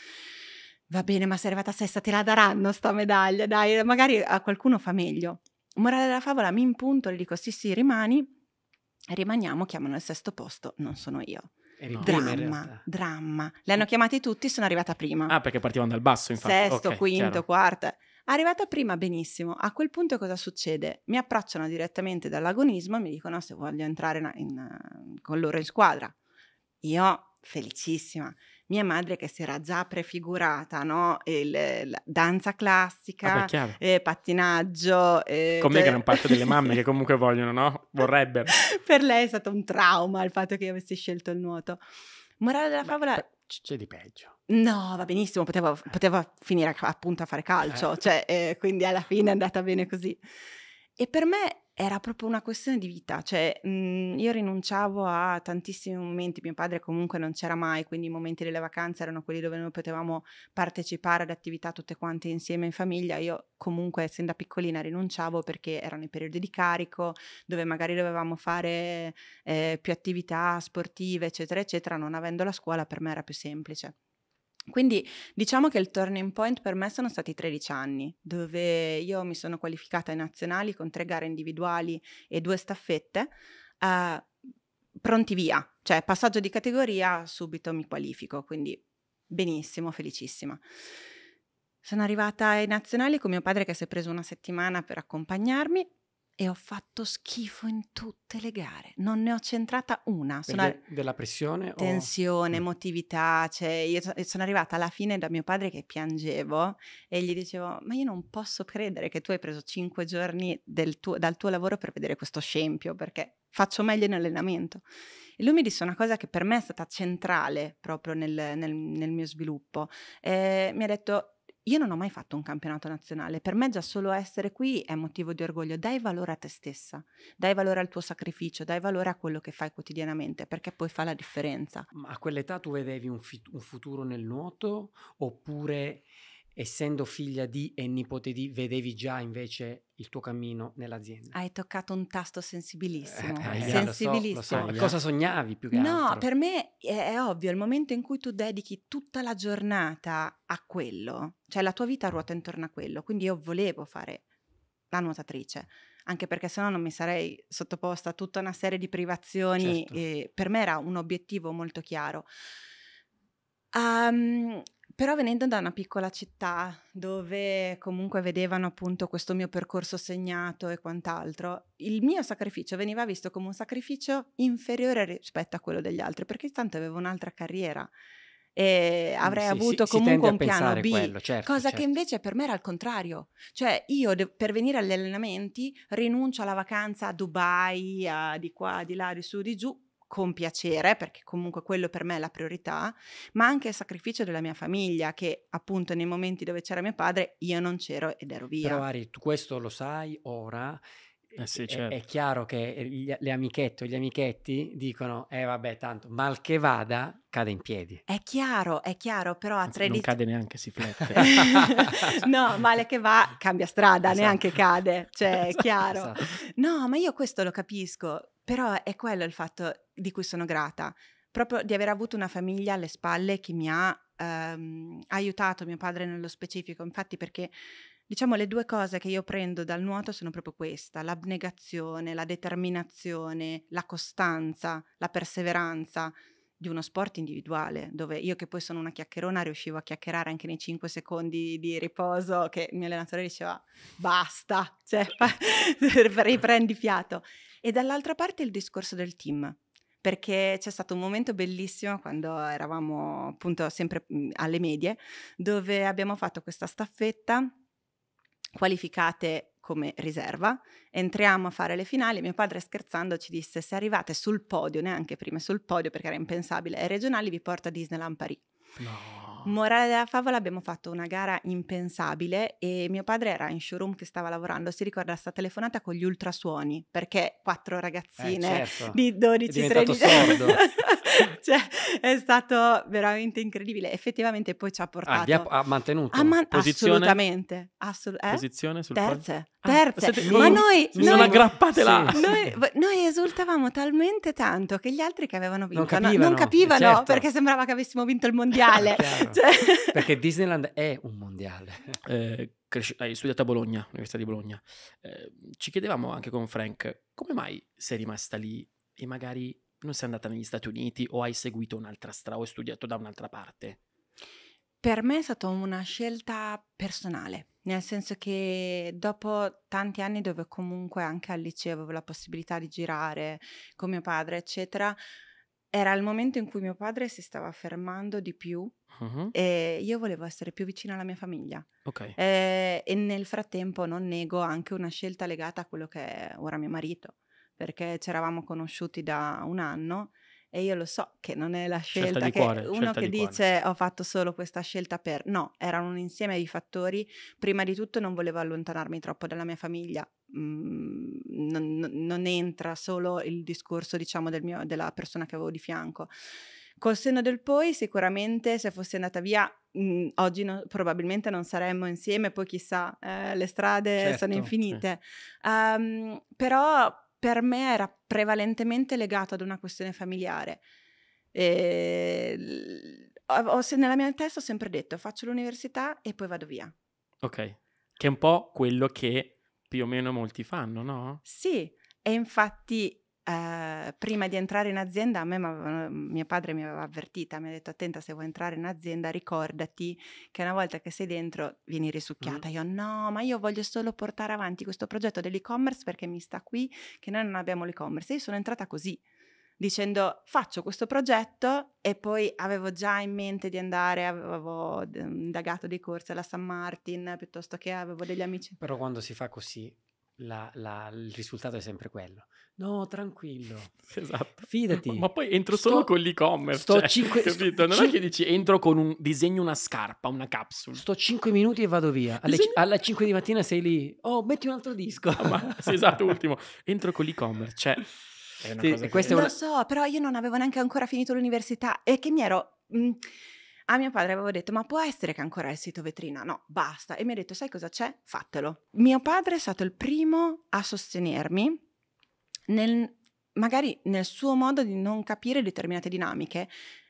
va bene ma sei arrivata sesta te la daranno sta medaglia dai magari a qualcuno fa meglio morale della favola mi impunto le dico sì sì rimani rimaniamo chiamano il sesto posto non sono io Dramma, dramma. Le hanno chiamati tutti, sono arrivata prima. Ah, perché partivano dal basso, infatti. Sesto, okay, quinto, chiaro. quarta. Arrivata prima, benissimo. A quel punto cosa succede? Mi approcciano direttamente dall'agonismo e mi dicono se voglio entrare in, in, con loro in squadra. Io, felicissima, mia madre che si era già prefigurata, no? Il, danza ah classica, Vabbè, eh, pattinaggio. Eh, Come cioè... gran parte delle mamme che comunque vogliono, no? Vorrebbero. per lei è stato un trauma il fatto che io avessi scelto il nuoto. Morale della favola... Beh, c'è di peggio. No, va benissimo, poteva, poteva finire appunto a fare calcio, eh. cioè, eh, quindi alla fine è andata bene così. E per me era proprio una questione di vita, cioè mh, mhmm, io rinunciavo a tantissimi momenti, mio padre comunque non c'era mai, quindi i momenti delle vacanze erano quelli dove noi potevamo partecipare ad attività tutte quante insieme in famiglia, io comunque essendo da piccolina rinunciavo perché erano i periodi di carico dove magari dovevamo fare eh, più attività sportive eccetera eccetera, non avendo la scuola per me era più semplice. Quindi diciamo che il turning point per me sono stati 13 anni, dove io mi sono qualificata ai nazionali con tre gare individuali e due staffette, eh, pronti via, cioè passaggio di categoria, subito mi qualifico, quindi benissimo, felicissima. Sono arrivata ai nazionali con mio padre che si è preso una settimana per accompagnarmi e ho fatto schifo in tutte le gare, non ne ho centrata una. Sono de- della pressione? Tensione, o... Mm. emotività, cioè io sono arrivata alla fine da mio padre che piangevo e gli dicevo ma io non posso credere che tu hai preso cinque giorni tuo, dal tuo lavoro per vedere questo scempio perché faccio meglio in allenamento. E lui mi disse una cosa che per me è stata centrale proprio nel, nel, nel mio sviluppo. Eh, mi ha detto io non ho mai fatto un campionato nazionale, per me già solo essere qui è motivo di orgoglio. Dai valore a te stessa, dai valore al tuo sacrificio, dai valore a quello che fai quotidianamente, perché poi fa la differenza. Ma a quell'età tu vedevi un, fit- un futuro nel nuoto oppure essendo figlia di e nipote di, vedevi già invece il tuo cammino nell'azienda? Hai toccato un tasto sensibilissimo. Eh, eh, sensibilissimo. Lo so, lo so. Cosa sognavi più che no, altro? No, per me è, è, ovvio, il momento in cui tu dedichi tutta la giornata a quello, cioè la tua vita ruota intorno a quello, quindi io volevo fare la nuotatrice, anche perché sennò non mi sarei sottoposta a tutta una serie di privazioni, certo. per me era un obiettivo molto chiaro. Um, però venendo da una piccola città dove comunque vedevano appunto questo mio percorso segnato e quant'altro, il mio sacrificio veniva visto come un sacrificio inferiore rispetto a quello degli altri, perché intanto avevo un'altra carriera e mm, avrei sì, avuto sì, comunque un piano B, quello, certo, cosa certo. che invece per me era il contrario. Cioè io de- per venire agli allenamenti rinuncio alla vacanza a Dubai, a di qua, di là, di su, di giù, con piacere, perché comunque quello per me è la priorità, ma anche il sacrificio della mia famiglia, che appunto nei momenti dove c'era mio padre io non c'ero ed ero via. Però Ari, tu questo lo sai ora. Eh sì, certo. è, è, chiaro che eh, gli, le amichette o gli amichetti dicono: Eh, vabbè, tanto mal che vada, cade in piedi. È chiaro, è chiaro, però a 13... Non cade neanche, si flette. no, male che va, cambia strada, esatto. neanche cade, cioè è esatto, chiaro. Esatto. No, ma io questo lo capisco, però è quello il fatto di cui sono grata, proprio di aver avuto una famiglia alle spalle che mi ha ehm, aiutato, mio padre nello specifico, infatti perché diciamo le due cose che io prendo dal nuoto sono proprio questa, l'abnegazione, la determinazione, la costanza, la perseveranza di uno sport individuale, dove io che poi sono una chiacchierona riuscivo a chiacchierare anche nei 5 secondi di riposo che il mio allenatore diceva basta, cioè riprendi fiato. E dall'altra parte il discorso del team, perché c'è stato un momento bellissimo quando eravamo appunto sempre mhmm, alle medie, dove abbiamo fatto questa staffetta qualificate come riserva, entriamo a fare le finali, mio padre scherzando ci disse se arrivate sul podio, neanche prima sul podio perché era impensabile, ai regionali vi porta a Disneyland Paris. No. Morale della favola, abbiamo fatto una gara impensabile e mio padre era in showroom che stava lavorando, si ricorda sta telefonata con gli ultrasuoni, perché quattro eh, ragazzine eh, certo. di 12, 13 anni. cioè, è stato veramente incredibile. Effettivamente poi ci ha ah, portato... Ah, ha, ha, mantenuto? Ha man- posizione? Assolutamente. Assol- eh? Posizione sul terze. Ah, terze. Ah, ma mi, noi... Mi sono aggrappate sì. Noi, noi, esultavamo talmente tanto che gli altri che avevano vinto non capivano, no, non capivano certo. perché sembrava che avessimo vinto il mondiale. cioè... Perché Disneyland è un mondiale. Eh, hai studiato a Bologna, l'Università di Bologna. Eh, ci chiedevamo anche con Frank, come mai sei rimasta lì e magari non sei andata negli Stati Uniti o hai seguito un'altra strada o hai studiato da un'altra parte? Per me è stata una scelta personale, nel senso che dopo tanti anni dove comunque anche al liceo avevo la possibilità di girare con mio padre, eccetera, era il momento in cui mio padre si stava fermando di più uh-huh. e io volevo essere più vicina alla mia famiglia. Okay. E, eh, e nel frattempo non nego anche una scelta legata a quello che è ora mio marito, perché ci eravamo conosciuti da un anno e io lo so che non è la scelta, scelta che cuore, uno che di dice cuore. ho fatto solo questa scelta per... No, erano un insieme di fattori. Prima di tutto non volevo allontanarmi troppo dalla mia famiglia. Mm, non, non, entra solo il discorso, diciamo, del mio, della persona che avevo di fianco. Col senno del poi, sicuramente se fossi andata via mh, mm, oggi no, probabilmente non saremmo insieme, poi chissà, eh, le strade certo, sono infinite. Sì. Um, ehm, però per me era prevalentemente legato ad una questione familiare. E, ehm, ho, nella mia testa ho sempre detto faccio l'università e poi vado via. Ok, che è un po' quello che più o meno molti fanno, no? Sì, e infatti eh, prima di entrare in azienda, a me mhmm, mio padre mi aveva avvertita, mi ha detto attenta se vuoi entrare in azienda ricordati che una volta che sei dentro vieni risucchiata. Mm. Io no, ma io voglio solo portare avanti questo progetto dell'e-commerce perché mi sta qui che noi non abbiamo l'e-commerce. E Io sono entrata così dicendo faccio questo progetto e poi avevo già in mente di andare, avevo indagato dei corsi alla San Martin piuttosto che avevo degli amici. Però quando si fa così la, la, il risultato è sempre quello. No, tranquillo. Esatto. Fidati. Ma, ma poi entro sto, solo con l'e-commerce. Sto cioè, cinque, capito? Non cin- è che dici entro con un disegno, una scarpa, una capsule. Sto 5 minuti e vado via. Alle, Disegna... alla 5 di mattina sei lì. Oh, metti un altro disco. Ah, ma, sì, esatto, ultimo. Entro con l'e-commerce. Cioè, sì, che... Lo una... so, però io non avevo neanche ancora finito l'università e che mi ero... Mh, mm, a mio padre avevo detto, ma può essere che ancora il sito vetrina? No, basta. E mi ha detto, sai cosa c'è? Fatelo. Mio padre è stato il primo a sostenermi nel, magari nel suo modo di non capire determinate dinamiche,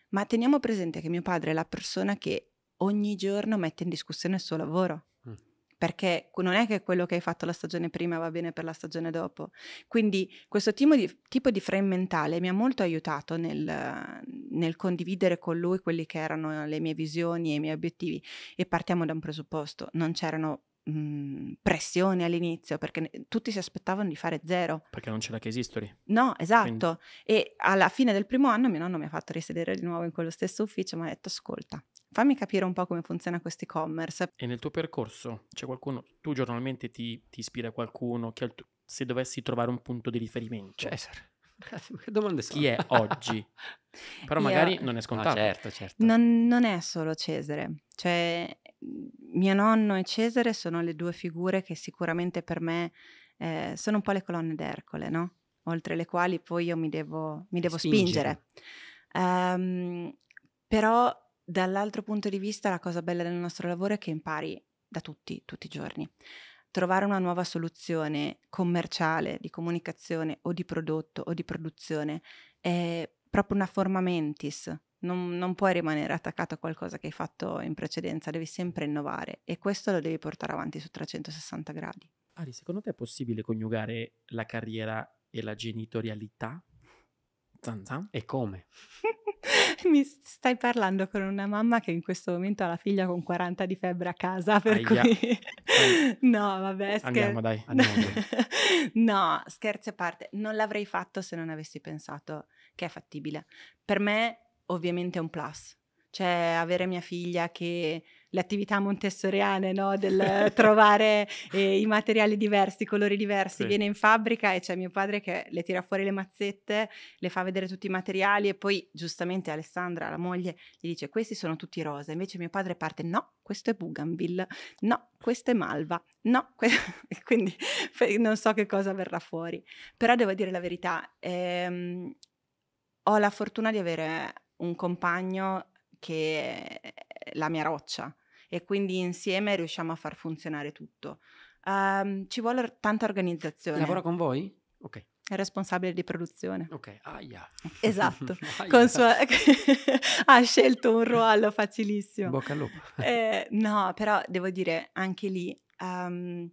ma teniamo presente che mio padre è la persona che ogni giorno mette in discussione il suo lavoro perché non è che quello che hai fatto la stagione prima va bene per la stagione dopo. Quindi questo tipo di, tipo di frame mentale mi ha molto aiutato nel, nel, condividere con lui quelli che erano le mie visioni e i miei obiettivi. E partiamo da un presupposto, non c'erano mh, mhmm, pressioni all'inizio perché tutti si aspettavano di fare zero perché non c'era che history no esatto Quindi. e alla fine del primo anno mio nonno mi ha fatto risiedere di nuovo in quello stesso ufficio e mi ha detto ascolta Fammi capire un po' come funziona questo e-commerce. E nel tuo percorso c'è qualcuno, tu giornalmente ti, ti ispira qualcuno, che se dovessi trovare un punto di riferimento. Cesare. Che domande sono? Chi è oggi? Però magari non è scontato. No, certo, certo. Non, non, è solo Cesare. Cioè, mm, mio nonno e Cesare sono le due figure che sicuramente per me eh, sono un po' le colonne d'Ercole, no? Oltre le quali poi io mi devo, mi devo spingere. spingere. Um, però Dall'altro punto di vista, la cosa bella del nostro lavoro è che impari da tutti, tutti i giorni. Trovare una nuova soluzione commerciale, di comunicazione o di prodotto o di produzione è proprio una forma mentis. Non, non puoi rimanere attaccato a qualcosa che hai fatto in precedenza, devi sempre innovare e questo lo devi portare avanti su 360 gradi. Ari, secondo te è possibile coniugare la carriera e la genitorialità? Zan zan. E come? Mi stai parlando con una mamma che in questo momento ha la figlia con 40 di febbre a casa, per Aia. cui... no, vabbè, scherzo. Andiamo, dai, andiamo. no, scherzi a parte, non l'avrei fatto se non avessi pensato che è fattibile. Per me, ovviamente, è un plus. Cioè, avere mia figlia che le attività montessoriane no? del trovare eh, i materiali diversi, i colori diversi, sì. viene in fabbrica e c'è mio padre che le tira fuori le mazzette, le fa vedere tutti i materiali e poi giustamente Alessandra, la moglie, gli dice questi sono tutti rosa, invece mio padre parte no, questo è Bougainville, no, questo è Malva, no, que- quindi non so che cosa verrà fuori, però devo dire la verità, ehm, ho la fortuna di avere un compagno che è la mia roccia, e quindi insieme riusciamo a far funzionare tutto. Um, ci vuole tanta organizzazione. Lavora con voi? Ok è responsabile di produzione. Ok, aia. Esatto, aia. Sua... ha scelto un ruolo facilissimo. Bocca al lupo. Eh, no, però devo dire, anche lì um,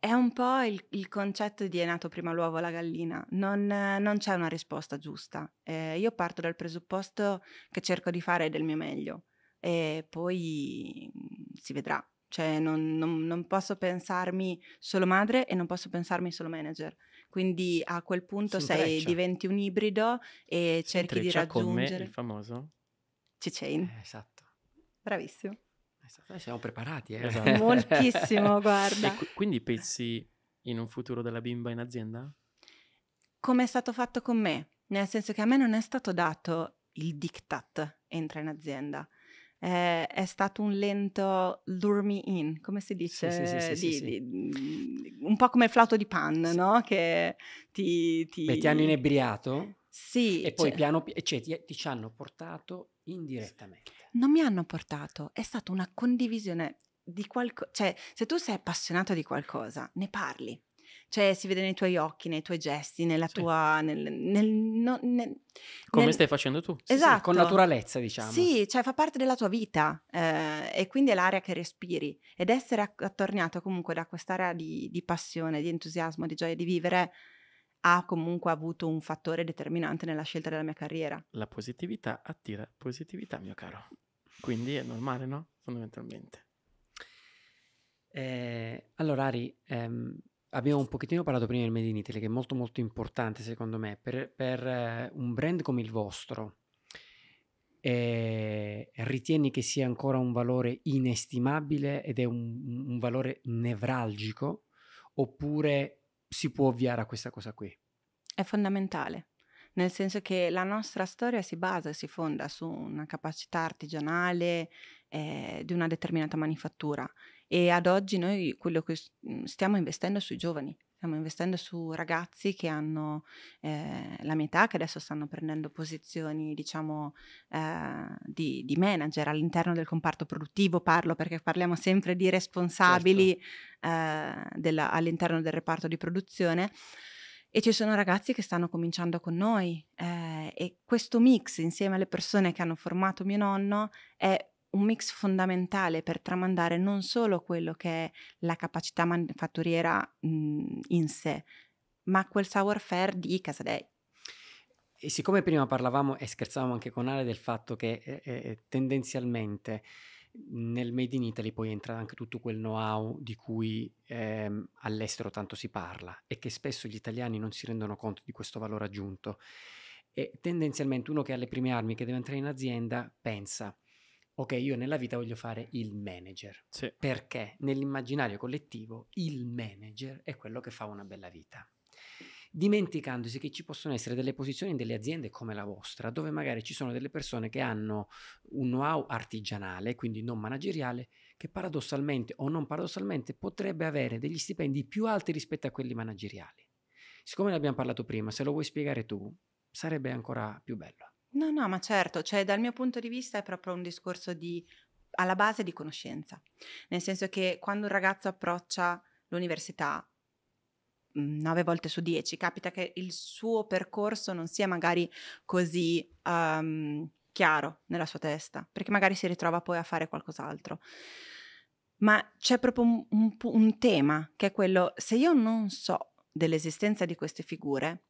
è un po' il, il, concetto di è nato prima l'uovo la gallina, non, non c'è una risposta giusta. Eh, io parto dal presupposto che cerco di fare del mio meglio e poi mhmm, si vedrà. Cioè non, non, non posso pensarmi solo madre e non posso pensarmi solo manager. Quindi a quel punto sei, diventi un ibrido e si cerchi di raggiungere... Come il famoso? Cicein. Eh, esatto. Bravissimo. Esatto. Noi eh, siamo preparati, eh. Esatto. Moltissimo, guarda. Qu- quindi pensi in un futuro della bimba in azienda? Come è stato fatto con me, nel senso che a me non è stato dato il diktat entra in azienda eh, è stato un lento lure me in, come si dice? Sì, sì, sì, di, di, mm, un po' come il flauto di pan, no? Che ti, ti... Beh, ti hanno inebriato? Sì. E poi cioè... piano piano, cioè, ti, ti ci hanno portato indirettamente. Non mi hanno portato, è stata una condivisione di qualcosa, cioè se tu sei appassionato di qualcosa, ne parli. Cioè si vede nei tuoi occhi, nei tuoi gesti, nella sì. tua... Nel, nel, no, nel, Come stai facendo tu. Esatto. Sì, con esatto. naturalezza, diciamo. Sì, cioè fa parte della tua vita eh, e quindi è l'area che respiri. Ed essere attorniato comunque da quest'area di, di passione, di entusiasmo, di gioia di vivere ha comunque avuto un fattore determinante nella scelta della mia carriera. La positività attira positività, mio caro. Quindi è normale, no? Fondamentalmente. Eh, allora, Ari, ehm, Abbiamo un pochettino parlato prima del Made in Italy, che è molto molto importante secondo me per, per eh, un brand come il vostro. E eh, ritieni che sia ancora un valore inestimabile ed è un, un valore nevralgico oppure si può ovviare a questa cosa qui? È fondamentale, nel senso che la nostra storia si basa e si fonda su una capacità artigianale eh, di una determinata manifattura e ad oggi noi quello che mhmm, stiamo investendo sui giovani, stiamo investendo su ragazzi che hanno eh, la mia età, che adesso stanno prendendo posizioni, diciamo, eh, di, di, manager all'interno del comparto produttivo, parlo perché parliamo sempre di certo. responsabili certo. eh, della, all'interno del reparto di produzione. E ci sono ragazzi che stanno cominciando con noi ehm, e questo mix insieme alle persone che hanno formato mio nonno è un mix fondamentale per tramandare non solo quello che è la capacità manifatturiera mh, mhmm, in sé, ma quel savoir-faire di Casadei. E siccome prima parlavamo e scherzavamo anche con Ale del fatto che eh, eh, eh tendenzialmente mhmm, nel Made in Italy poi entra anche tutto quel know-how di cui ehm, all'estero tanto si parla e che spesso gli italiani non si rendono conto di questo valore aggiunto. E tendenzialmente uno che ha le prime armi, che deve entrare in azienda, pensa ok, io nella vita voglio fare il manager. Sì. Perché nell'immaginario collettivo il manager è quello che fa una bella vita. Dimenticandosi che ci possono essere delle posizioni in delle aziende come la vostra, dove magari ci sono delle persone che hanno un know-how artigianale, quindi non manageriale, che paradossalmente o non paradossalmente potrebbe avere degli stipendi più alti rispetto a quelli manageriali. Siccome ne abbiamo parlato prima, se lo vuoi spiegare tu, sarebbe ancora più bello. No, no, ma certo, cioè dal mio punto di vista è proprio un discorso di alla base di conoscenza, nel senso che quando un ragazzo approccia l'università 9 mm, volte su 10 capita che il suo percorso non sia magari così um, chiaro nella sua testa, perché magari si ritrova poi a fare qualcos'altro. Ma c'è proprio un, un, un tema che è quello, se io non so dell'esistenza di queste figure,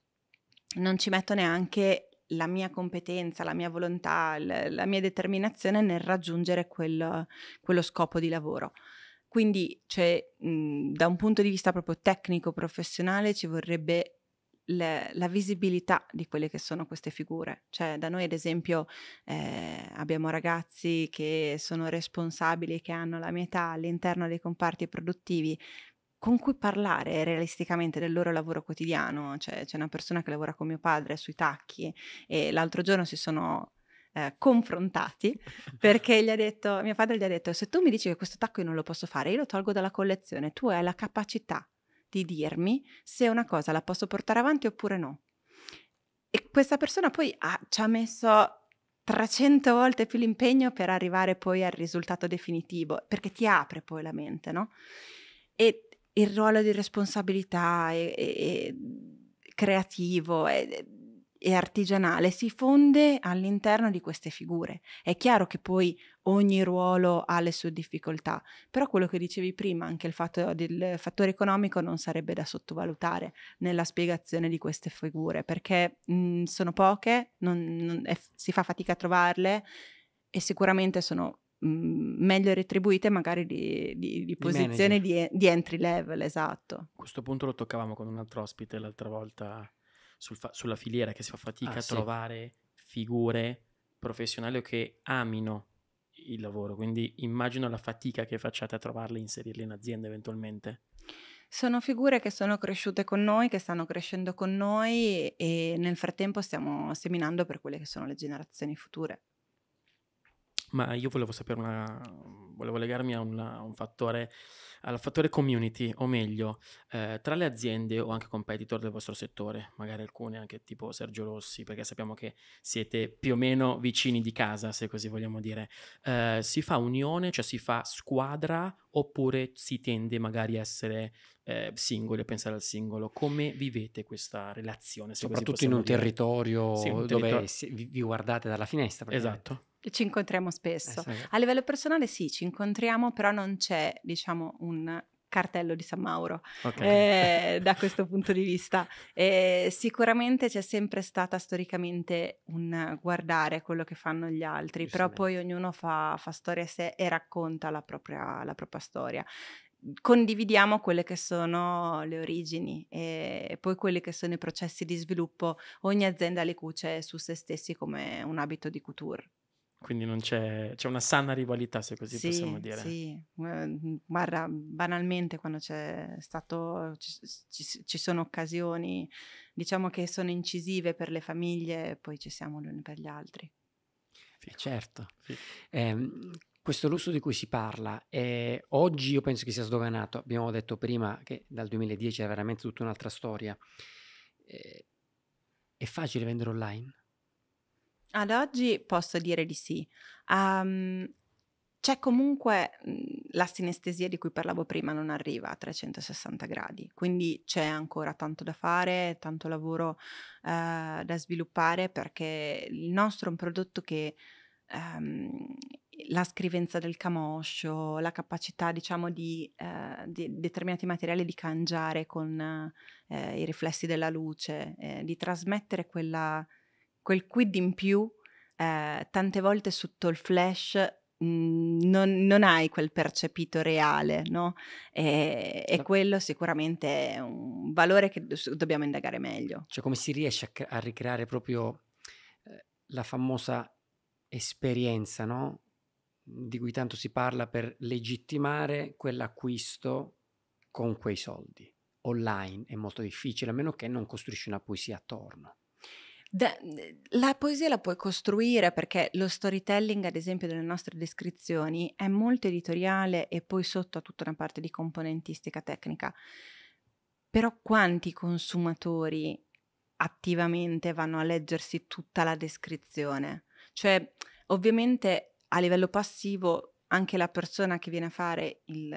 non ci metto neanche la mia competenza, la mia volontà, la mia determinazione nel raggiungere quel, quello scopo di lavoro. Quindi cioè, mh, mhmm, da un punto di vista proprio tecnico, professionale, ci vorrebbe le, la visibilità di quelle che sono queste figure. Cioè, da noi, ad esempio, eh, abbiamo ragazzi che sono responsabili, che hanno la metà all'interno dei comparti produttivi, con cui parlare realisticamente del loro lavoro quotidiano. Cioè, c'è una persona che lavora con mio padre sui tacchi e l'altro giorno si sono eh, confrontati perché gli ha detto, mio padre gli ha detto, se tu mi dici che questo tacco io non lo posso fare, io lo tolgo dalla collezione, tu hai la capacità di dirmi se una cosa la posso portare avanti oppure no. E questa persona poi ha, ci ha messo 300 volte più l'impegno per arrivare poi al risultato definitivo, perché ti apre poi la mente, no? E il ruolo di responsabilità e, e, e creativo e, e artigianale si fonde all'interno di queste figure. È chiaro che poi ogni ruolo ha le sue difficoltà, però quello che dicevi prima, anche il fatto del fattore economico non sarebbe da sottovalutare nella spiegazione di queste figure, perché mh, mhmm, sono poche, non, non è, si fa fatica a trovarle e sicuramente sono Mhmm, meglio retribuite magari di, di, di posizione di, di, entry level, esatto. Questo punto lo toccavamo con un altro ospite l'altra volta sul fa- sulla filiera che si fa fatica ah, a sì. trovare figure professionali o che amino il lavoro, quindi immagino la fatica che facciate a trovarle e inserirle in azienda eventualmente. Sono figure che sono cresciute con noi, che stanno crescendo con noi e nel frattempo stiamo seminando per quelle che sono le generazioni future ma io volevo sapere una, volevo legarmi a, una, a un fattore, al fattore community, o meglio, eh, tra le aziende o anche competitor del vostro settore, magari alcune anche tipo Sergio Rossi, perché sappiamo che siete più o meno vicini di casa, se così vogliamo dire, eh, si fa unione, cioè si fa squadra oppure si tende magari a essere eh, singoli, a pensare al singolo? Come vivete questa relazione? Soprattutto in un, sì, in un territorio dove vi guardate dalla finestra. Esatto ci incontriamo spesso. Eh, a livello personale sì, ci incontriamo, però non c'è, diciamo, un cartello di San Mauro okay. eh, da questo punto di vista. Eh, sicuramente c'è sempre stata storicamente un guardare quello che fanno gli altri, però poi ognuno fa, fa, storia a sé e racconta la propria, la propria storia condividiamo quelle che sono le origini e poi quelli che sono i processi di sviluppo. Ogni azienda le cuce su se stessi come un abito di couture. Quindi non c'è, c'è una sana rivalità, se così sì, possiamo dire. Sì, uhm, guarda, banalmente quando c'è stato, ci, ci, sono occasioni, diciamo che sono incisive per le famiglie, poi ci siamo gli uni per gli altri. Sì, ecco. certo. Sì. Eh, questo lusso di cui si parla, eh, oggi io penso che sia sdoganato, abbiamo detto prima che dal 2010 è veramente tutta un'altra storia. Eh, è facile vendere online? Ad oggi posso dire di sì. Um, c'è comunque mhmm, la sinestesia di cui parlavo prima, non arriva a 360 gradi, quindi c'è ancora tanto da fare, tanto lavoro uh, da sviluppare perché il nostro è un prodotto che um, la scrivenza del camoscio, la capacità diciamo di, eh, di determinati materiali di cangiare con eh, i riflessi della luce, eh, di trasmettere quella quel quid in più, eh, tante volte sotto il flash mh, mm, non, non, hai quel percepito reale, no? E, e, cioè quello sicuramente è un valore che dobbiamo indagare meglio. Cioè come si riesce a, a ricreare proprio eh, la famosa esperienza, no? Di cui tanto si parla per legittimare quell'acquisto con quei soldi. Online è molto difficile, a meno che non costruisci una poesia attorno. Da, mhmm, la poesia la puoi costruire perché lo storytelling, ad esempio, delle nostre descrizioni è molto editoriale e poi sotto ha tutta una parte di componentistica tecnica. Però quanti consumatori attivamente vanno a leggersi tutta la descrizione? Cioè, ovviamente a livello passivo anche la persona che viene a fare il,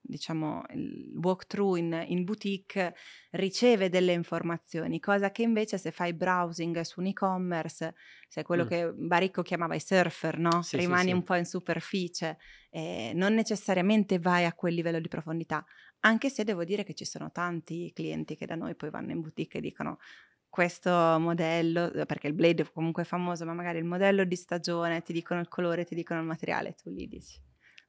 diciamo, il walkthrough in, in, boutique riceve delle informazioni, cosa che invece se fai browsing su un e-commerce, se quello mm. che Baricco chiamava i surfer, no? sì, rimani sì, sì. un po' in superficie, eh, non necessariamente vai a quel livello di profondità, anche se devo dire che ci sono tanti clienti che da noi poi vanno in boutique e dicono questo modello, eh, perché il Blade è comunque famoso, ma magari il modello di stagione, ti dicono il colore, ti dicono il materiale, tu gli dici.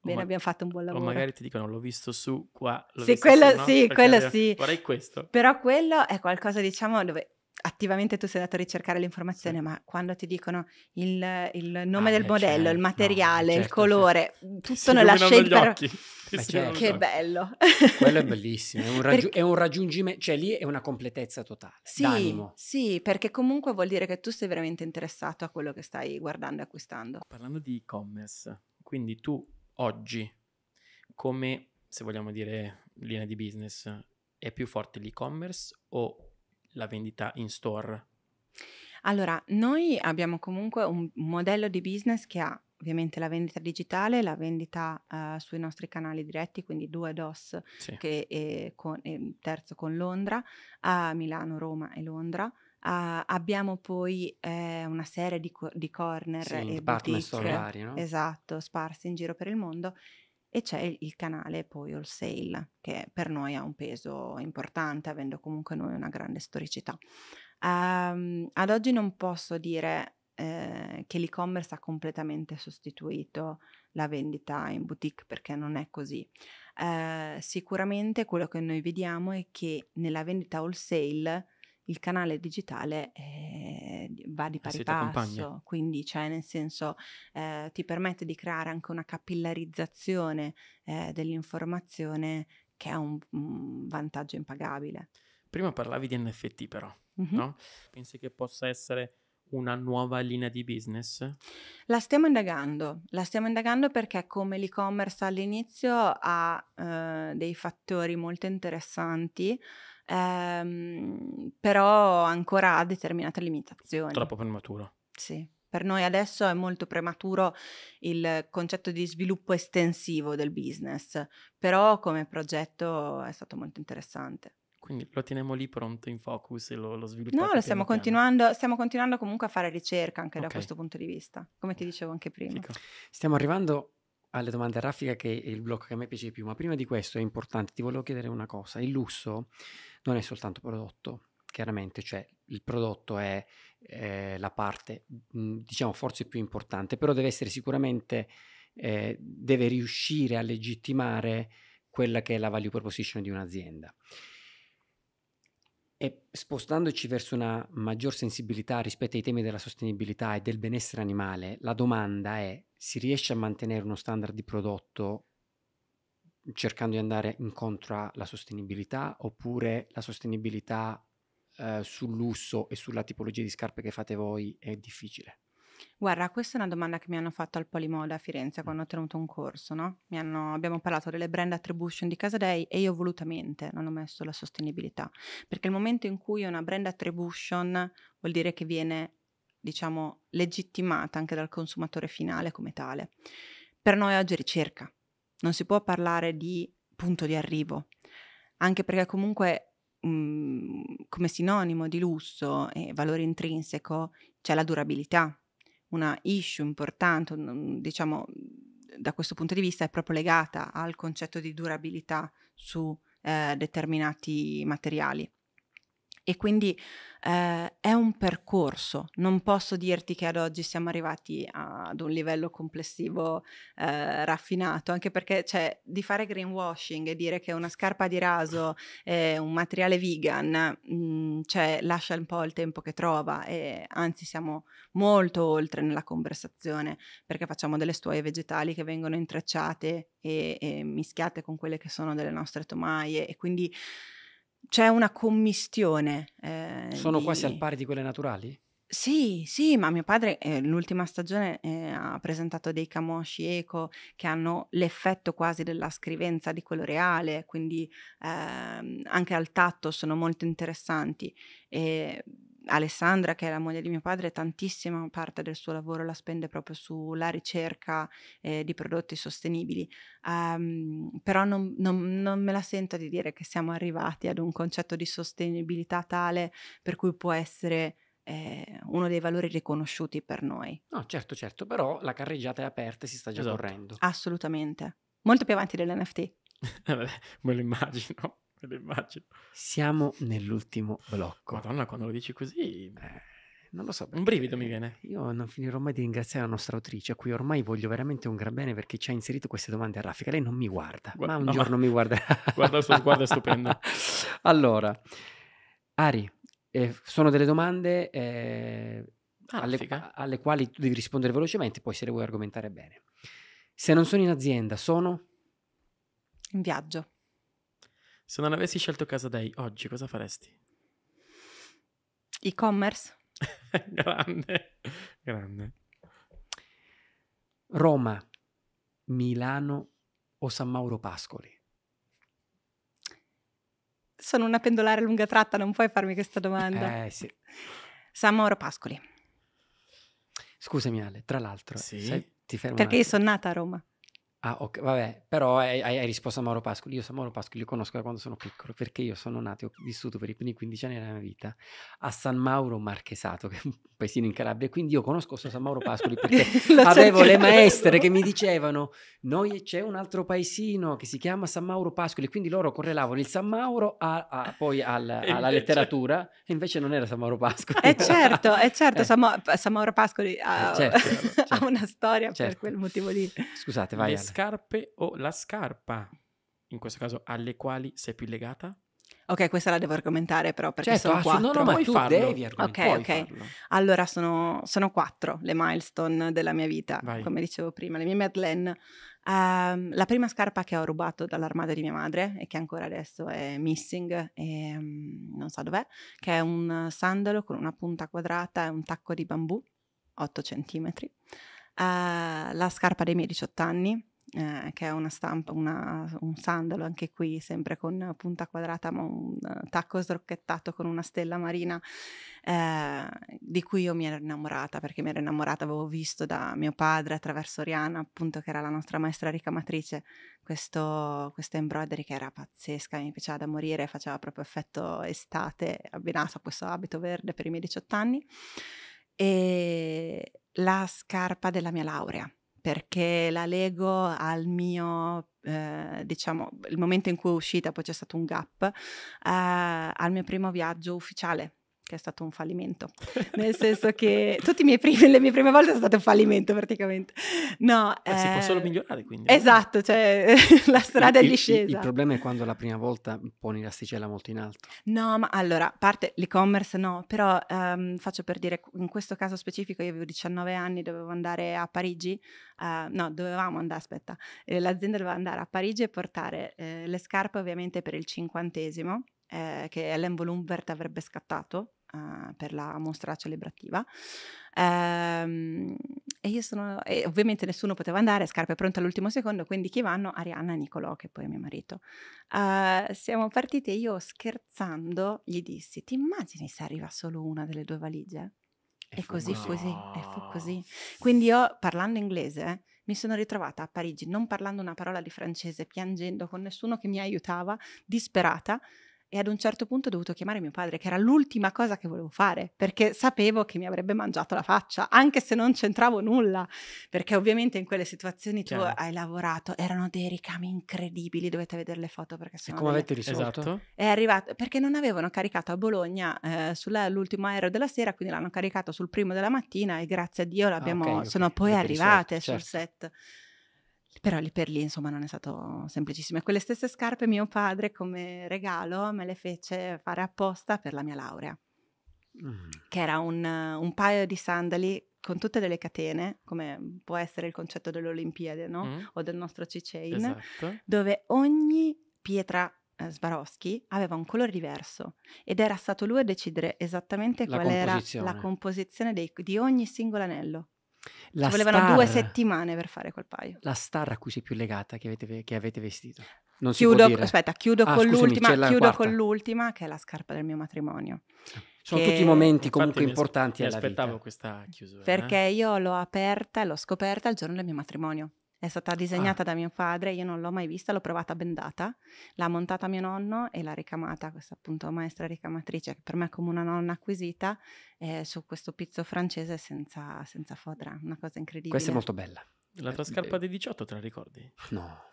Bene, ma- abbiamo fatto un buon lavoro. O magari ti dicono l'ho visto su qua, l'ho sì, visto quello, su, no? Sì, perché quello sì. Vorrei questo. Però quello è qualcosa, diciamo, dove attivamente tu sei andato a ricercare l'informazione, sì. ma quando ti dicono il, il nome ah, del eh, modello, certo, il materiale, no, certo, il colore, certo. tutto nella scelta. Certo. Che bello. Quello è bellissimo, è un, raggi- perché... un, raggiungimento, cioè lì è una completezza totale. Sì, d'animo. sì, perché comunque vuol dire che tu sei veramente interessato a quello che stai guardando e acquistando. Parlando di e-commerce, quindi tu oggi, come se vogliamo dire linea di business, è più forte l'e-commerce o la vendita in store? Allora, noi abbiamo comunque un modello di business che ha ovviamente la vendita digitale, la vendita uh, sui nostri canali diretti, quindi due DOS, sì. che eh, con, eh, terzo con Londra, a Milano, Roma e Londra. Uh, abbiamo poi eh, una serie di, co- di corner sì, e boutique, vari, no? esatto, sparsi in giro per il mondo e c'è il canale poi wholesale che per noi ha un peso importante avendo comunque noi una grande storicità. Um, ad oggi non posso dire eh, che l'e-commerce ha completamente sostituito la vendita in boutique perché non è così. Uh, sicuramente quello che noi vediamo è che nella vendita wholesale il canale digitale eh, va di pari passo, quindi cioè nel senso eh, ti permette di creare anche una capillarizzazione eh, dell'informazione che è un, un, vantaggio impagabile. Prima parlavi di NFT però, mm-hmm. no? Pensi che possa essere una nuova linea di business? La stiamo indagando, la stiamo indagando perché come l'e-commerce all'inizio ha eh, dei fattori molto interessanti ehm, però ancora ha determinate limitazioni. Troppo prematuro. Sì. Per noi adesso è molto prematuro il concetto di sviluppo estensivo del business, però come progetto è stato molto interessante. Quindi lo teniamo lì pronto in focus e lo, lo sviluppiamo. No, lo stiamo continuando, stiamo continuando, comunque a fare ricerca anche okay. da questo punto di vista, come ti dicevo anche prima. Fico. Stiamo arrivando alle domande a raffica che è il blocco che a me piace di più, ma prima di questo è importante, ti volevo chiedere una cosa, il lusso non è soltanto prodotto, chiaramente, cioè il prodotto è eh, la parte, mm, diciamo, forse più importante, però deve essere sicuramente, eh, deve riuscire a legittimare quella che è la value proposition di un'azienda. E spostandoci verso una maggior sensibilità rispetto ai temi della sostenibilità e del benessere animale, la domanda è si riesce a mantenere uno standard di prodotto cercando di andare incontro alla sostenibilità oppure la sostenibilità eh, sul lusso e sulla tipologia di scarpe che fate voi è difficile? Guarda, questa è una domanda che mi hanno fatto al Polimoda a Firenze quando ho tenuto un corso, no? hanno, abbiamo parlato delle brand attribution di Casadei e io volutamente non ho messo la sostenibilità, perché il momento in cui una brand attribution vuol dire che viene, diciamo, legittimata anche dal consumatore finale come tale. Per noi oggi è ricerca, non si può parlare di punto di arrivo, anche perché comunque mhmm, come sinonimo di lusso e valore intrinseco c'è la durabilità. Una issue importante, diciamo, da questo punto di vista è proprio legata al concetto di durabilità su eh, determinati materiali. E quindi eh, è un percorso, non posso dirti che ad oggi siamo arrivati ad un livello complessivo eh, raffinato, anche perché cioè, di fare greenwashing e dire che una scarpa di raso è un materiale vegan, mh, mm, cioè, lascia un po' il tempo che trova e anzi siamo molto oltre nella conversazione perché facciamo delle stuoie vegetali che vengono intrecciate e, e mischiate con quelle che sono delle nostre tomaie e quindi c'è una commistione. Eh, Sono di... quasi al pari di quelle naturali? Sì, sì, ma mio padre eh, l'ultima stagione eh, ha presentato dei camosci eco che hanno l'effetto quasi della scrivenza di quello reale, quindi ehm, anche al tatto sono molto interessanti. E Alessandra, che è la moglie di mio padre, tantissima parte del suo lavoro la spende proprio sulla ricerca eh, di prodotti sostenibili, um, però non, non, non, me la sento di dire che siamo arrivati ad un concetto di sostenibilità tale per cui può essere eh, uno dei valori riconosciuti per noi. No, certo, certo, però la carreggiata è aperta e si sta già esatto. correndo. Assolutamente. Molto più avanti dell'NFT. Vabbè, me lo immagino. Me immagino. Siamo nell'ultimo blocco. Madonna, quando lo dici così... Eh, non lo so. Un brivido mi viene. Io non finirò mai di ringraziare la nostra autrice, a cui ormai voglio veramente un gran bene perché ci ha inserito queste domande a raffica. Lei non mi guarda, Gua- ma un no, giorno ma... mi guarderà. guarda il suo sguardo, è stupendo. allora, Ari, eh, sono delle domande eh, ah, alle, alle, quali tu devi rispondere velocemente, poi se le vuoi argomentare bene. Se non sono in azienda, sono? In viaggio. Se non avessi scelto Casa Casadei oggi, cosa faresti? E-commerce? grande, grande. Roma, Milano o San Mauro Pascoli? Sono una pendolare lunga tratta, non puoi farmi questa domanda. Eh sì. San Mauro Pascoli. Scusami Ale, tra l'altro, sì. sei, ti fermo. Perché io sono nata a Roma. Ah, ok, vabbè, però hai, hai, risposto a Mauro Pascoli. Io so Mauro Pascoli, lo conosco da quando sono piccolo, perché io sono nato, e ho vissuto per i primi 15 anni della mia vita a San Mauro Marchesato, che è un paesino in Calabria, quindi io conosco so San Mauro Pascoli perché avevo le maestre che mi dicevano noi c'è un altro paesino che si chiama San Mauro Pascoli, quindi loro correlavano il San Mauro a, a, poi al, alla invece... letteratura e invece non era San Mauro Pascoli. È certo, è certo, eh. Certo, eh. San, Mauro Pascoli ha, eh, certo, certo. ha, una storia certo. per quel motivo lì. Scusate, vai. Adesso scarpe o la scarpa, in questo caso alle quali sei più legata? Ok, questa la devo argomentare però perché certo, sono quattro. Ah, no, no, ma tu farlo. devi argomentare. Ok, ok. Farlo. Allora sono, sono, quattro le milestone della mia vita, Vai. come dicevo prima, le mie Madeleine. Um, la prima scarpa che ho rubato dall'armadio di mia madre e che ancora adesso è missing e um, non so dov'è, che è un sandalo con una punta quadrata e un tacco di bambù, 8 cm. Uh, la scarpa dei miei 18 anni, eh, che è una stampa, una, un sandalo anche qui, sempre con punta quadrata, ma un tacco srocchettato con una stella marina, eh, di cui io mi ero innamorata, perché mi ero innamorata, avevo visto da mio padre attraverso Oriana, appunto, che era la nostra maestra ricamatrice, questo, questa embroidery che era pazzesca, mi piaceva da morire, faceva proprio effetto estate, abbinato a questo abito verde per i miei 18 anni. E la scarpa della mia laurea perché la leggo al mio eh, diciamo il momento in cui è uscita poi c'è stato un gap eh, al mio primo viaggio ufficiale che è stato un fallimento, nel senso che tutte le mie prime volte sono state un fallimento praticamente. No, eh, si può eh, solo migliorare quindi. Esatto, cioè la strada il, è discesa. Il, il, problema è quando la prima volta poni l'asticella molto in alto. No, ma allora, a parte l'e-commerce no, però um, faccio per dire, in questo caso specifico io avevo 19 anni, dovevo andare a Parigi, uh, no, dovevamo andare, aspetta, eh, l'azienda doveva andare a Parigi e portare le scarpe ovviamente per il cinquantesimo. Eh, che Ellen Volumbert avrebbe scattato uh, per la mostra celebrativa. Um, e io sono, e ovviamente nessuno poteva andare, scarpe pronte all'ultimo secondo, quindi chi vanno? Arianna e Nicolò, che poi è mio marito. Uh, siamo partiti e io scherzando gli dissi, ti immagini se arriva solo una delle due valigie? E, fu così, no. così, e fu così. Quindi io parlando inglese mi sono ritrovata a Parigi non parlando una parola di francese, piangendo con nessuno che mi aiutava, disperata, e ad un certo punto ho dovuto chiamare mio padre, che era l'ultima cosa che volevo fare, perché sapevo che mi avrebbe mangiato la faccia, anche se non c'entravo nulla, perché ovviamente in quelle situazioni Chiaro. tu hai lavorato, erano dei ricami incredibili, dovete vedere le foto perché sono... E come avete risolto? Esatto. È arrivato, perché non avevano caricato a Bologna eh, sull'ultimo aereo della sera, quindi l'hanno caricato sul primo della mattina e grazie a Dio l'abbiamo, ah, okay, okay. sono poi arrivate risolto, sul certo. set però lì per lì insomma non è stato semplicissimo. E quelle stesse scarpe mio padre come regalo me le fece fare apposta per la mia laurea, mm. che era un, un, paio di sandali con tutte delle catene, come può essere il concetto dell'Olimpiade no? mm. o del nostro C-Chain, esatto. dove ogni pietra eh, Sbaroschi aveva un colore diverso ed era stato lui a decidere esattamente la qual era la composizione dei, di ogni singolo anello. La Ci volevano star, due settimane per fare quel paio. La star a cui sei più legata che avete, che avete vestito. Non chiudo, Aspetta, chiudo, ah, con, scusami, l'ultima, chiudo con l'ultima, che è la scarpa del mio matrimonio. Sono tutti momenti comunque importanti mi aspettavo questa chiusura. Eh. Perché eh? io l'ho aperta e l'ho scoperta il giorno del mio matrimonio. È stata ah. disegnata ah. da mio padre, io non l'ho mai vista, l'ho provata bendata, l'ha montata mio nonno e l'ha ricamata, questa appunto maestra ricamatrice, che per me è come una nonna acquisita, eh, su questo pizzo francese senza, senza fodra, una cosa incredibile. Questa è molto bella. La tua eh, scarpa eh. di 18 te la ricordi? No.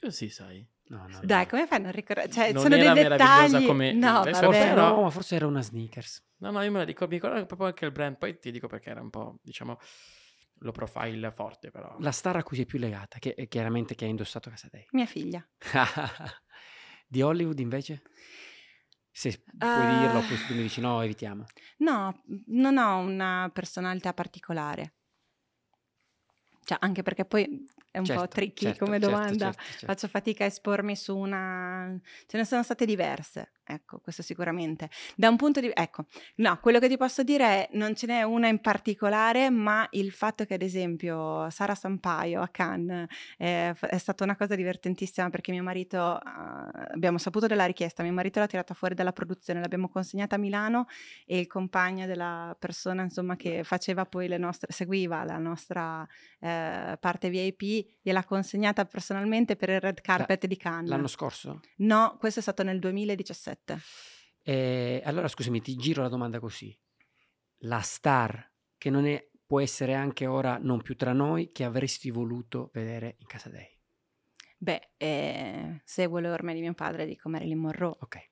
Io sì, sai. No, no, Dai, come fai a non ricordare? Cioè, non sono dei dettagli. Come... No, forse, era, no, ma forse era una sneakers. No, no, io me la ricordo, mi ricordo proprio anche il brand, poi ti dico perché era un po', diciamo, lo profile forte però. La star a cui sei più legata, che è eh, chiaramente che ha indossato casa te. Mia figlia. di Hollywood invece? Se puoi uh, dirlo, poi tu mi dici no, evitiamo. No, non ho una personalità particolare. Cioè, anche perché poi è un certo, po' tricky certo, come certo, domanda. Certo, certo. Faccio fatica a espormi su una... Ce ne sono state diverse. Ecco, questo sicuramente. Da un punto di ecco, no, quello che ti posso dire è non ce n'è una in particolare, ma il fatto che ad esempio Sara Sampaio a Cannes eh, è stata una cosa divertentissima perché mio marito eh, abbiamo saputo della richiesta, mio marito l'ha tirata fuori dalla produzione, l'abbiamo consegnata a Milano e il compagno della persona, insomma, che faceva poi le nostre seguiva la nostra eh, parte VIP gliel'ha consegnata personalmente per il red carpet la, di Cannes. L'anno scorso? No, questo è stato nel 2017 aspetta. Eh, allora scusami, ti giro la domanda così. La star, che non è, può essere anche ora non più tra noi, che avresti voluto vedere in casa dei? Beh, eh, seguo le orme di mio padre, di Marilyn Monroe. Ok.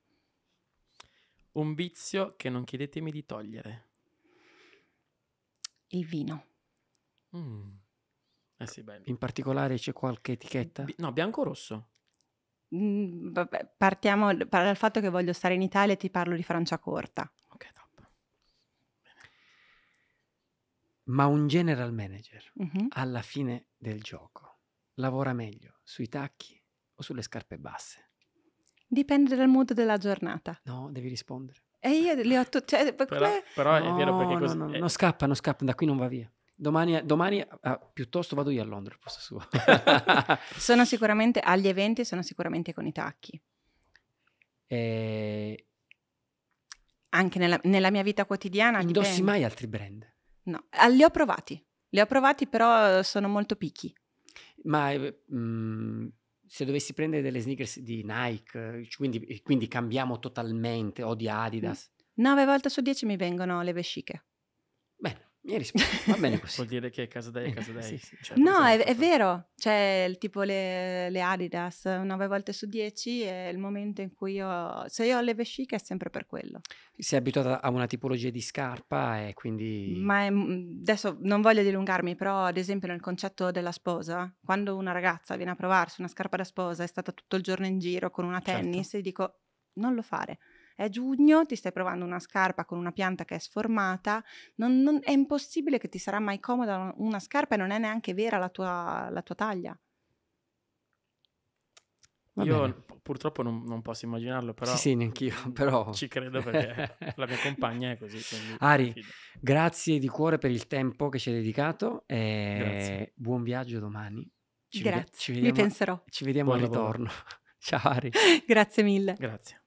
Un vizio che non chiedetemi di togliere. Il vino. Mm. Eh sì, In particolare c'è qualche etichetta? B- no, bianco-rosso. Mhmm, partiamo dal fatto che voglio stare in Italia e ti parlo di Francia corta. Ok, top. Bene. Ma un general manager mm-hmm. alla fine del gioco lavora meglio sui tacchi o sulle scarpe basse? Dipende dal mood della giornata. No, devi rispondere. E io le ho tutte. Cioè, però, però no, è vero perché così. No, no, è... non scappa, non scappa, da qui non va via. Domani, domani ah, piuttosto vado io a Londra al posto suo. sono sicuramente agli eventi, sono sicuramente con i tacchi. E... Eh, Anche nella, nella, mia vita quotidiana. Indossi dipende. mai altri brand? No, ah, li ho provati. Li ho provati, però eh, sono molto picchi. Ma mh, eh, mm, se dovessi prendere delle sneakers di Nike, quindi, quindi cambiamo totalmente, o di Adidas? Mm. Nove volte su 10 mi vengono le vesciche. Bene mi risposto, va bene così. Vuol dire che è casa Casadei è Casadei. Eh, sì, sì. Cioè, no, è, esatto, è, vero, cioè tipo le, le Adidas, nove volte su dieci è il momento in cui io, se io ho le vesciche è sempre per quello. Sei abituata a una tipologia di scarpa e quindi... Ma è, mm, adesso non voglio dilungarmi, però ad esempio nel concetto della sposa, quando una ragazza viene a provarsi una scarpa da sposa, è stata tutto il giorno in giro con una certo. tennis, certo. e dico non lo fare è giugno, ti stai provando una scarpa con una pianta che è sformata, non, non, è impossibile che ti sarà mai comoda una scarpa e non è neanche vera la tua, la tua taglia. Va Io bene. purtroppo non, non, posso immaginarlo, però... Sì, sì, neanch'io, però... Ci credo perché la mia compagna è così. Ari, grazie di cuore per il tempo che ci hai dedicato e grazie. buon viaggio domani. Ci grazie, vede- ci vediamo, li penserò. Ci vediamo buon al ritorno. Ciao Ari. grazie mille. Grazie.